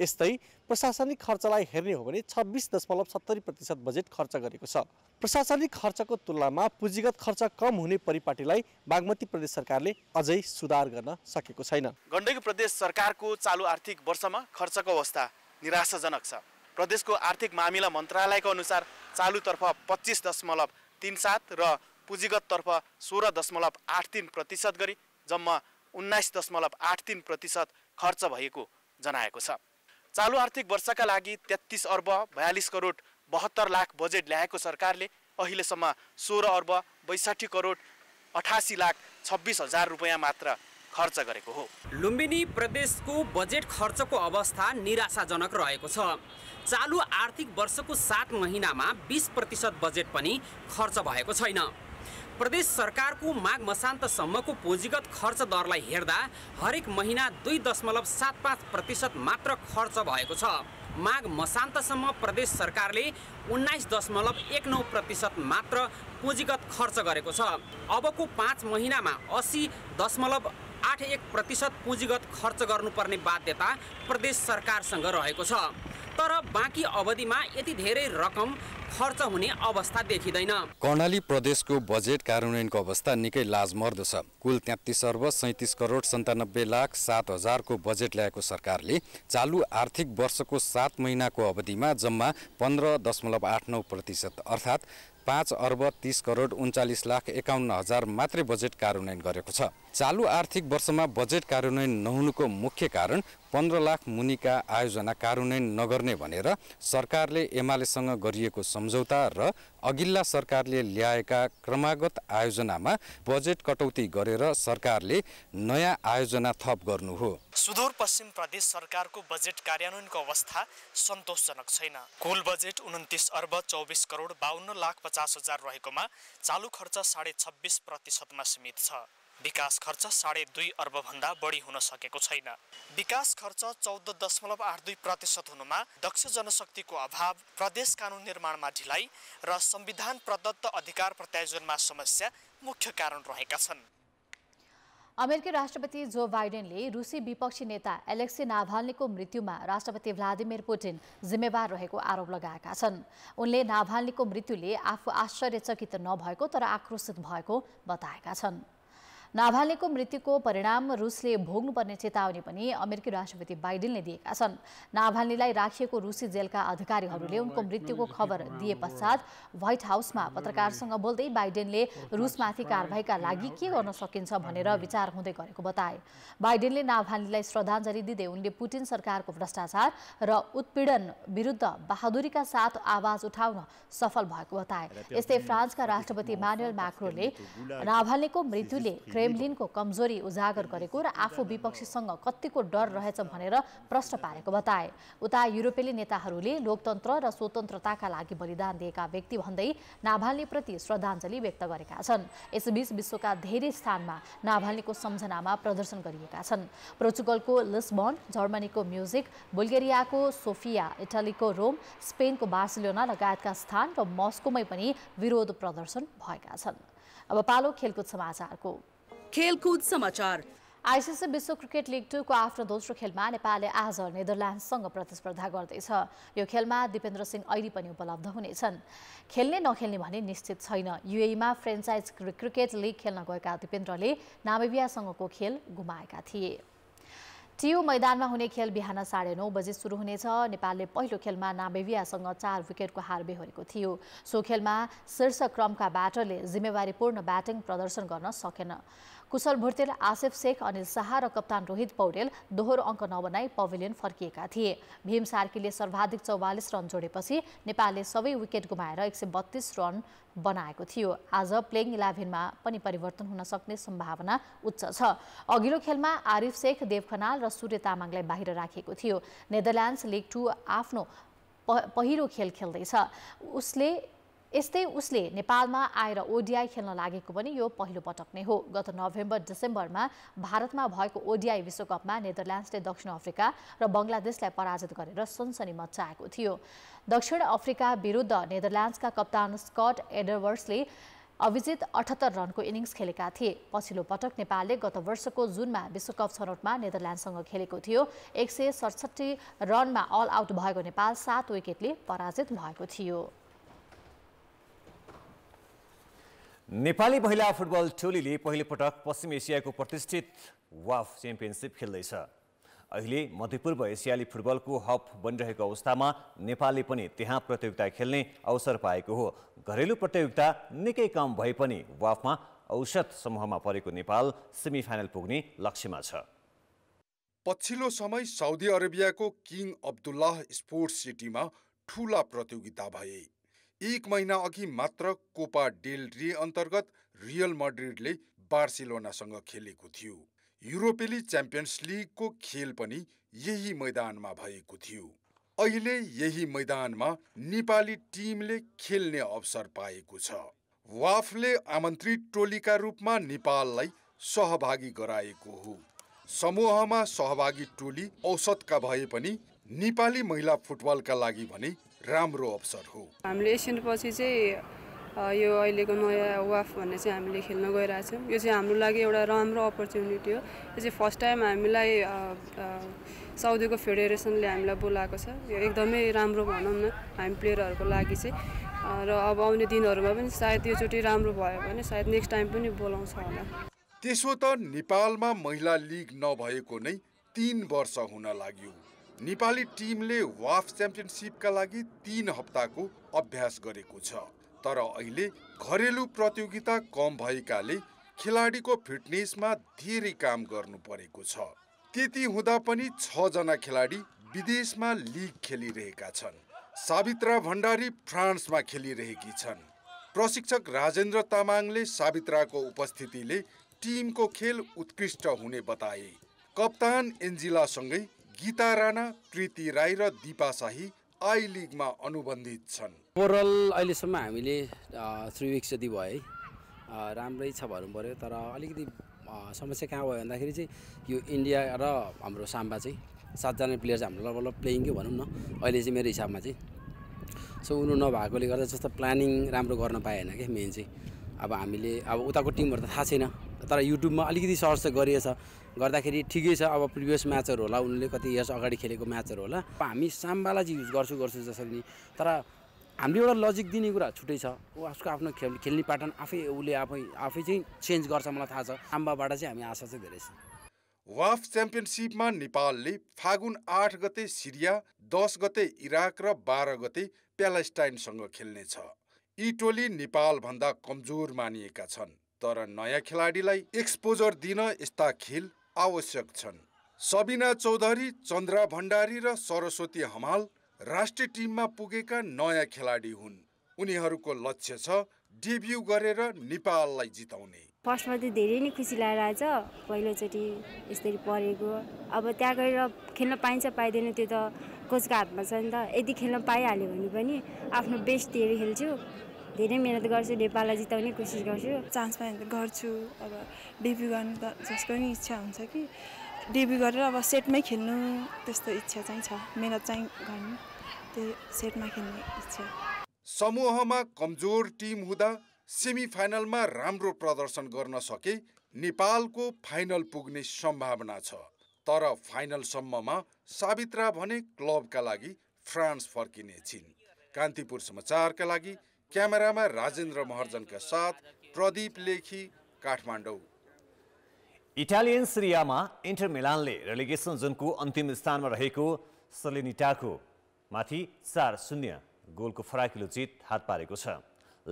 यस्तै प्रशासनिक खर्चलाई हेर्ने हो भने छब्बिस दशमलव सत्तरी प्रतिशत बजेट खर्च गरेको छ प्रशासनिक खर्चको तुलनामा पुँजीगत खर्च कम हुने परिपाटीलाई बागमती प्रदेश सरकारले अझै सुधार गर्न सकेको छैन गण्डकी प्रदेश सरकारको चालु आर्थिक वर्षमा खर्चको अवस्था निराशाजनक छ प्रदेशको आर्थिक मामिला मन्त्रालयको अनुसार चालुतर्फ पच्चिस दशमलव तिन सात र पुँजीगततर्फ सोह्र दशमलव आठ तिन प्रतिशत गरी जम्मा उन्नाइस दशमलव आठ तिन प्रतिशत खर्च भएको जनाएको छ चालु आर्थिक वर्षका लागि तेत्तिस अर्ब बयालिस करोड बहत्तर लाख बजेट ल्याएको सरकारले अहिलेसम्म सोह्र अर्ब बैसाठी करोड अठासी लाख छब्बिस हजार रुपियाँ मात्र खर्च गरेको हो लुम्बिनी प्रदेशको बजेट खर्चको अवस्था निराशाजनक रहेको छ चालु आर्थिक वर्षको सात महिनामा बिस प्रतिशत बजेट पनि खर्च भएको छैन प्रदेश सरकारको माघ मसान्तसम्मको पुँजीगत खर्च दरलाई हेर्दा हरेक महिना दुई दशमलव सात पाँच प्रतिशत मात्र खर्च भएको छ माघ मसान्तसम्म प्रदेश सरकारले उन्नाइस दशमलव एक नौ प्रतिशत मात्र पुँजीगत खर्च गरेको छ अबको पाँच महिनामा असी दशमलव आठ एक प्रतिशत पुँजीगत खर्च गर्नुपर्ने बाध्यता प्रदेश सरकारसँग रहेको छ तर बाँकी अवधिमा यति धेरै रकम खर्च हुने अवस्था देखिँदैन कर्णाली प्रदेशको बजेट कार्यान्वयनको अवस्था निकै लाजमर्दो छ कुल तेत्तिस अर्ब सैतिस करोड सन्तानब्बे लाख सात हजारको बजेट ल्याएको सरकारले चालु आर्थिक वर्षको सात महिनाको अवधिमा जम्मा पन्ध्र दशमलव आठ नौ प्रतिशत अर्थात् पाँच अर्ब तिस करोड उन्चालिस लाख एकाउन्न हजार मात्रै बजेट कार्यान्वयन गरेको छ चालु आर्थिक वर्षमा बजेट कार्यान्वयन नहुनुको मुख्य कारण पन्ध्र लाख मुनिका आयोजना कार्यान्वयन नगर्ने भनेर सरकारले एमालेसँग गरिएको सम्झौता र अघिल्ला सरकारले ल्याएका क्रमागत आयोजनामा बजेट कटौती गरेर सरकारले नयाँ आयोजना थप गर्नु हो सुदूरपश्चिम प्रदेश सरकारको बजेट कार्यान्वयनको अवस्था सन्तोषजनक छैन कुल बजेट उन्तिस अर्ब चौबिस करोड बाहन्न लाख पचास हजार रहेकोमा चालु खर्च साढे छब्बिस प्रतिशतमा सीमित छ विकास खर्च साढे दुई अर्बभन्दा बढी हुन सकेको छैन विकास खर्च चौध दशमलव आठ दुई प्रतिशत हुनुमा दक्ष जनशक्तिको अभाव प्रदेश कानुन निर्माणमा ढिलाइ र संविधान प्रदत्त अधिकार प्रत्यायोजनमा समस्या मुख्य कारण रहेका छन् अमेरिकी राष्ट्रपति जो बाइडेनले रुसी विपक्षी नेता एलेक्सी नाभाल्नेको मृत्युमा राष्ट्रपति भ्लादिमिर पुटिन जिम्मेवार रहेको आरोप लगाएका छन् उनले नाभाल्नेको मृत्युले आफू आश्चर्यचकित नभएको तर आक्रोशित भएको बताएका छन् नाभाल्नेको मृत्युको परिणाम रुसले भोग्नुपर्ने चेतावनी पनि अमेरिकी राष्ट्रपति बाइडेनले दिएका छन् नाभाल्नेलाई राखिएको रुसी जेलका अधिकारीहरूले उनको मृत्युको खबर दिए पश्चात व्हाइट हाउसमा पत्रकारसँग बोल्दै बाइडेनले रुसमाथि कारवाहीका लागि के गर्न सकिन्छ भनेर विचार हुँदै गरेको बताए बाइडेनले नाभाल्नेलाई श्रद्धाञ्जली दिँदै उनले पुटिन सरकारको भ्रष्टाचार र उत्पीडन विरुद्ध बहादुरीका साथ आवाज उठाउन सफल भएको बताए यस्तै फ्रान्सका राष्ट्रपति मानुएल म्याक्रोले नाभाल्नेको मृत्युले क्रेमलिनको कमजोरी उजागर गरेको र आफू विपक्षीसँग कतिको डर रहेछ भनेर प्रश्न पारेको बताए उता युरोपेली नेताहरूले लोकतन्त्र र स्वतन्त्रताका लागि बलिदान दिएका व्यक्ति भन्दै नाभाल्नीप्रति श्रद्धाञ्जली व्यक्त गरेका छन् यसबीच विश्वका धेरै स्थानमा नाभाल्नेको सम्झनामा प्रदर्शन गरिएका छन् पोर्चुगलको लिस्बन जर्मनीको म्युजिक बुल्गेरियाको सोफिया इटलीको रोम स्पेनको बार्सिलोना लगायतका स्थान र मस्कोमै पनि विरोध प्रदर्शन भएका छन् अब पालो खेलकुद समाचारको खेलकुद समाचार आइसिसी विश्व क्रिकेट लिग टूको आफ्नो दोस्रो खेलमा नेपालले आज नेदरल्यान्डसँग प्रतिस्पर्धा गर्दैछ यो खेलमा दिपेन्द्र सिंह अहिले पनि उपलब्ध हुनेछन् खेल्ने नखेल्ने भने निश्चित छैन युएमा फ्रेन्चाइज क्रिकेट लिग खेल्न गएका दिपेन्द्रले नामेबियासँगको खेल गुमाएका थिए टियु मैदानमा हुने खेल बिहान साढे नौ बजे सुरु हुनेछ नेपालले पहिलो खेलमा नाबेबियासँग चार विकेटको हार बेहोरेको थियो सो खेलमा शीर्ष क्रमका ब्याटरले जिम्मेवारीपूर्ण ब्याटिङ प्रदर्शन गर्न सकेन कुशल भुर्तेल आसिफ शेख अनिल शाह र कप्तान रोहित पौडेल दोहोरो अङ्क नबनाई पवेलियन फर्किएका थिए भीम सार्कीले सर्वाधिक चौवालिस रन जोडेपछि नेपालले सबै विकेट गुमाएर एक सय बत्तीस रन बनाएको थियो आज प्लेइङ इलेभेनमा पनि परिवर्तन हुन सक्ने सम्भावना उच्च छ अघिल्लो खेलमा आरिफ शेख देव खनाल र सूर्य तामाङलाई बाहिर राखिएको थियो नेदरल्यान्ड्स लिग टू आफ्नो पहिलो खेल खेल्दैछ उसले यस्तै उसले नेपालमा आएर ओडिआई खेल्न लागेको पनि यो पहिलो पटक नै हो गत नोभेम्बर डिसेम्बरमा भारतमा भएको ओडिआई विश्वकपमा नेदरल्यान्ड्सले दक्षिण अफ्रिका र बङ्गलादेशलाई पराजित गरेर सनसनी मचाएको थियो दक्षिण अफ्रिका विरुद्ध नेदरल्यान्ड्सका कप्तान स्कट एडरवर्सले अभिजित अठहत्तर रनको इनिङ्स खेलेका थिए पछिल्लो पटक नेपालले गत वर्षको जुनमा विश्वकप छनौटमा नेदरल्यान्डसँग खेलेको थियो एक सय सडसठी रनमा अल आउट भएको नेपाल सात विकेटले पराजित भएको थियो नेपाली महिला फुटबल टोलीले पहिलोपटक पश्चिम एसियाको प्रतिष्ठित वाफ च्याम्पियनसिप खेल्दैछ अहिले मध्यपूर्व एसियाली फुटबलको हब बनिरहेको अवस्थामा नेपालले पनि त्यहाँ प्रतियोगिता खेल्ने अवसर पाएको हो घरेलु प्रतियोगिता निकै कम भए पनि वाफमा औसत समूहमा परेको नेपाल सेमिफाइनल पुग्ने लक्ष्यमा छ पछिल्लो समय साउदी अरेबियाको किङ अब्दुल्लाह स्पोर्ट्स सिटीमा ठुला प्रतियोगिता भए एक महिना अघि मात्र कोपा डेल रे अन्तर्गत रियल मड्रिडले बार्सिलोनासँग खेलेको थियो युरोपेली च्याम्पियन्स लिगको खेल पनि यही मैदानमा भएको थियो अहिले यही मैदानमा नेपाली टिमले खेल्ने अवसर पाएको छ वाफले आमन्त्रित टोलीका रूपमा नेपाललाई सहभागी गराएको हो समूहमा सहभागी टोली औसतका भए पनि नेपाली महिला फुटबलका लागि भने राम्रो अवसर हो हामीले एसियन पछि चाहिँ यो अहिलेको नयाँ वाफ भन्ने चाहिँ हामीले खेल्न गइरहेको छौँ यो चाहिँ हाम्रो लागि एउटा राम्रो अपर्च्युनिटी हो यो चाहिँ फर्स्ट टाइम हामीलाई साउदीको फेडरेसनले हामीलाई बोलाएको छ यो एकदमै राम्रो भनौँ न हामी प्लेयरहरूको लागि चाहिँ र अब आउने दिनहरूमा पनि सायद योचोटि राम्रो भयो भने सायद नेक्स्ट टाइम पनि बोलाउँछ होला त्यसो त नेपालमा महिला लिग नभएको नै तिन वर्ष हुन लाग्यो नेपाली टिमले वाफ च्याम्पियनसिपका लागि तिन हप्ताको अभ्यास गरेको छ तर अहिले घरेलु प्रतियोगिता कम भएकाले खेलाडीको फिटनेसमा धेरै काम गर्नु परेको छ त्यति हुँदा पनि छजना खेलाडी विदेशमा लिग खेलिरहेका छन् सावित्रा भण्डारी फ्रान्समा खेलिरहेकी छन् प्रशिक्षक राजेन्द्र तामाङले सावित्राको उपस्थितिले टिमको खेल उत्कृष्ट हुने बताए कप्तान एन्जिलासँगै गीता राणा कृति राई र दिपा शाही आई लिगमा अनुबन्धित छन् ओभरअल अहिलेसम्म हामीले थ्री विक्स जति भयो है राम्रै छ भन्नु पऱ्यो तर अलिकति समस्या कहाँ भयो भन्दाखेरि चाहिँ यो इन्डिया र हाम्रो साम्बा चाहिँ सातजना प्लेयर चाहिँ हाम्रो लगभग प्लेइङकै भनौँ न अहिले चाहिँ मेरो हिसाबमा चाहिँ सो उनु नभएकोले गर्दा जस्तो प्लानिङ राम्रो गर्न पाएन क्या मेन चाहिँ अब हामीले अब उताको टिमहरू त थाहा छैन तर युट्युबमा अलिकति सर्च त गरिएछ गर्दाखेरि ठिकै छ अब प्रिभियस म्याचहरू होला उनले कति यस अगाडि खेलेको म्याचहरू होला हामी साम्बालाई चाहिँ युज गर्छु गर्छु जसरी नि तर हामीले एउटा लजिक दिने कुरा छुट्टै छ उसको आफ्नो खेल खेल्ने प्याटर्न आफै उसले आफै आफै चाहिँ चेन्ज गर्छ मलाई थाहा छ साम्बाबाट चाहिँ हामी आशा चाहिँ धेरै छ वाफ च्याम्पियनसिपमा नेपालले फागुन आठ गते सिरिया दस गते इराक र बाह्र गते प्यालेस्टाइनसँग खेल्नेछ यी टोली नेपालभन्दा कमजोर मानिएका छन् तर नयाँ खेलाडीलाई एक्सपोजर दिन यस्ता खेल आवश्यक छन् सबिना चौधरी चन्द्रा भण्डारी र सरस्वती हमाल राष्ट्रिय टिममा पुगेका नयाँ खेलाडी हुन् उनीहरूको लक्ष्य छ डेब्यु गरेर नेपाललाई जिताउने फर्स्टमा त धेरै नै खुसी लागेर पहिलोचोटि यसरी परेको अब त्यहाँ गएर खेल्न पाइन्छ पाइँदैन त्यो त कोचको हातमा छ नि त यदि खेल्न पाइहाल्यो भने पनि आफ्नो बेस्ट दिएर खेल्छु धेरै मिहिनेत गर्छु नेपाललाई जिताउने कोसिस गर्छु चान्स पायो भने त गर्छु अब डेब्यु गर्नु त जसको पनि इच्छा हुन्छ कि डेब्यु गरेर अब सेटमै खेल्नु त्यस्तो इच्छा चाहिँ छ मिहिनेत चाहिँ गर्नु त्यही सेटमा खेल्ने इच्छा समूहमा कमजोर टिम हुँदा सेमी फाइनलमा राम्रो प्रदर्शन गर्न सके नेपालको फाइनल पुग्ने सम्भावना छ तर फाइनलसम्ममा सावित्रा भने क्लबका लागि फ्रान्स फर्किने छिन् कान्तिपुर समाचारका लागि क्यामेरामा राजेन्द्र महर्जनका साथ प्रदीप लेखी काठमाडौँ इटालियन सिरियामा इन्टर मिलानले रेलिगेसन जोनको अन्तिम स्थानमा रहेको सलेनिटाको माथि चार शून्य गोलको फराकिलो जित हात पारेको छ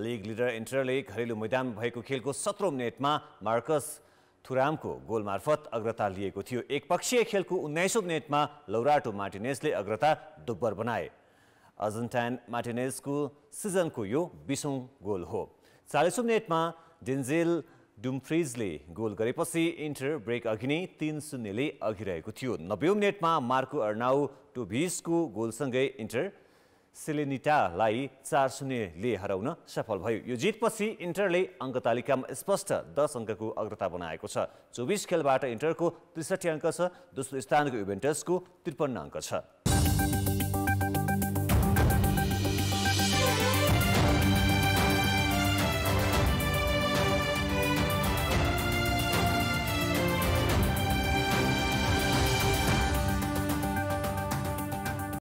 लिग लिडर इन्टरले घरेलु मैदान भएको खेलको सत्रौँ मिनटमा मार्कस थुरामको गोल मार्फत अग्रता लिएको थियो एकपक्षीय खेलको उन्नाइसौँ मिनटमा लौराटो मार्टिनेसले अग्रता दुब्बर बनाए अर्जेन्टाइन मार्टिनेजको सिजनको यो बिसौँ गोल हो चालिसौँ मिनटमा डेन्जेल डुम्फ्रिजले गोल गरेपछि इन्टर ब्रेक अघि नै तिन शून्यले अघि रहेको थियो नब्बे मिनटमा मार्को अर्नाउ टोभिसको गोलसँगै इन्टर सेलेनिटालाई चार शून्यले हराउन सफल भयो यो जितपछि इन्टरले अङ्क तालिकामा स्पष्ट दस अङ्कको अग्रता बनाएको छ चौबिस खेलबाट इन्टरको त्रिसठी अङ्क छ दोस्रो स्थानको इभेन्टर्सको त्रिपन्न अङ्क छ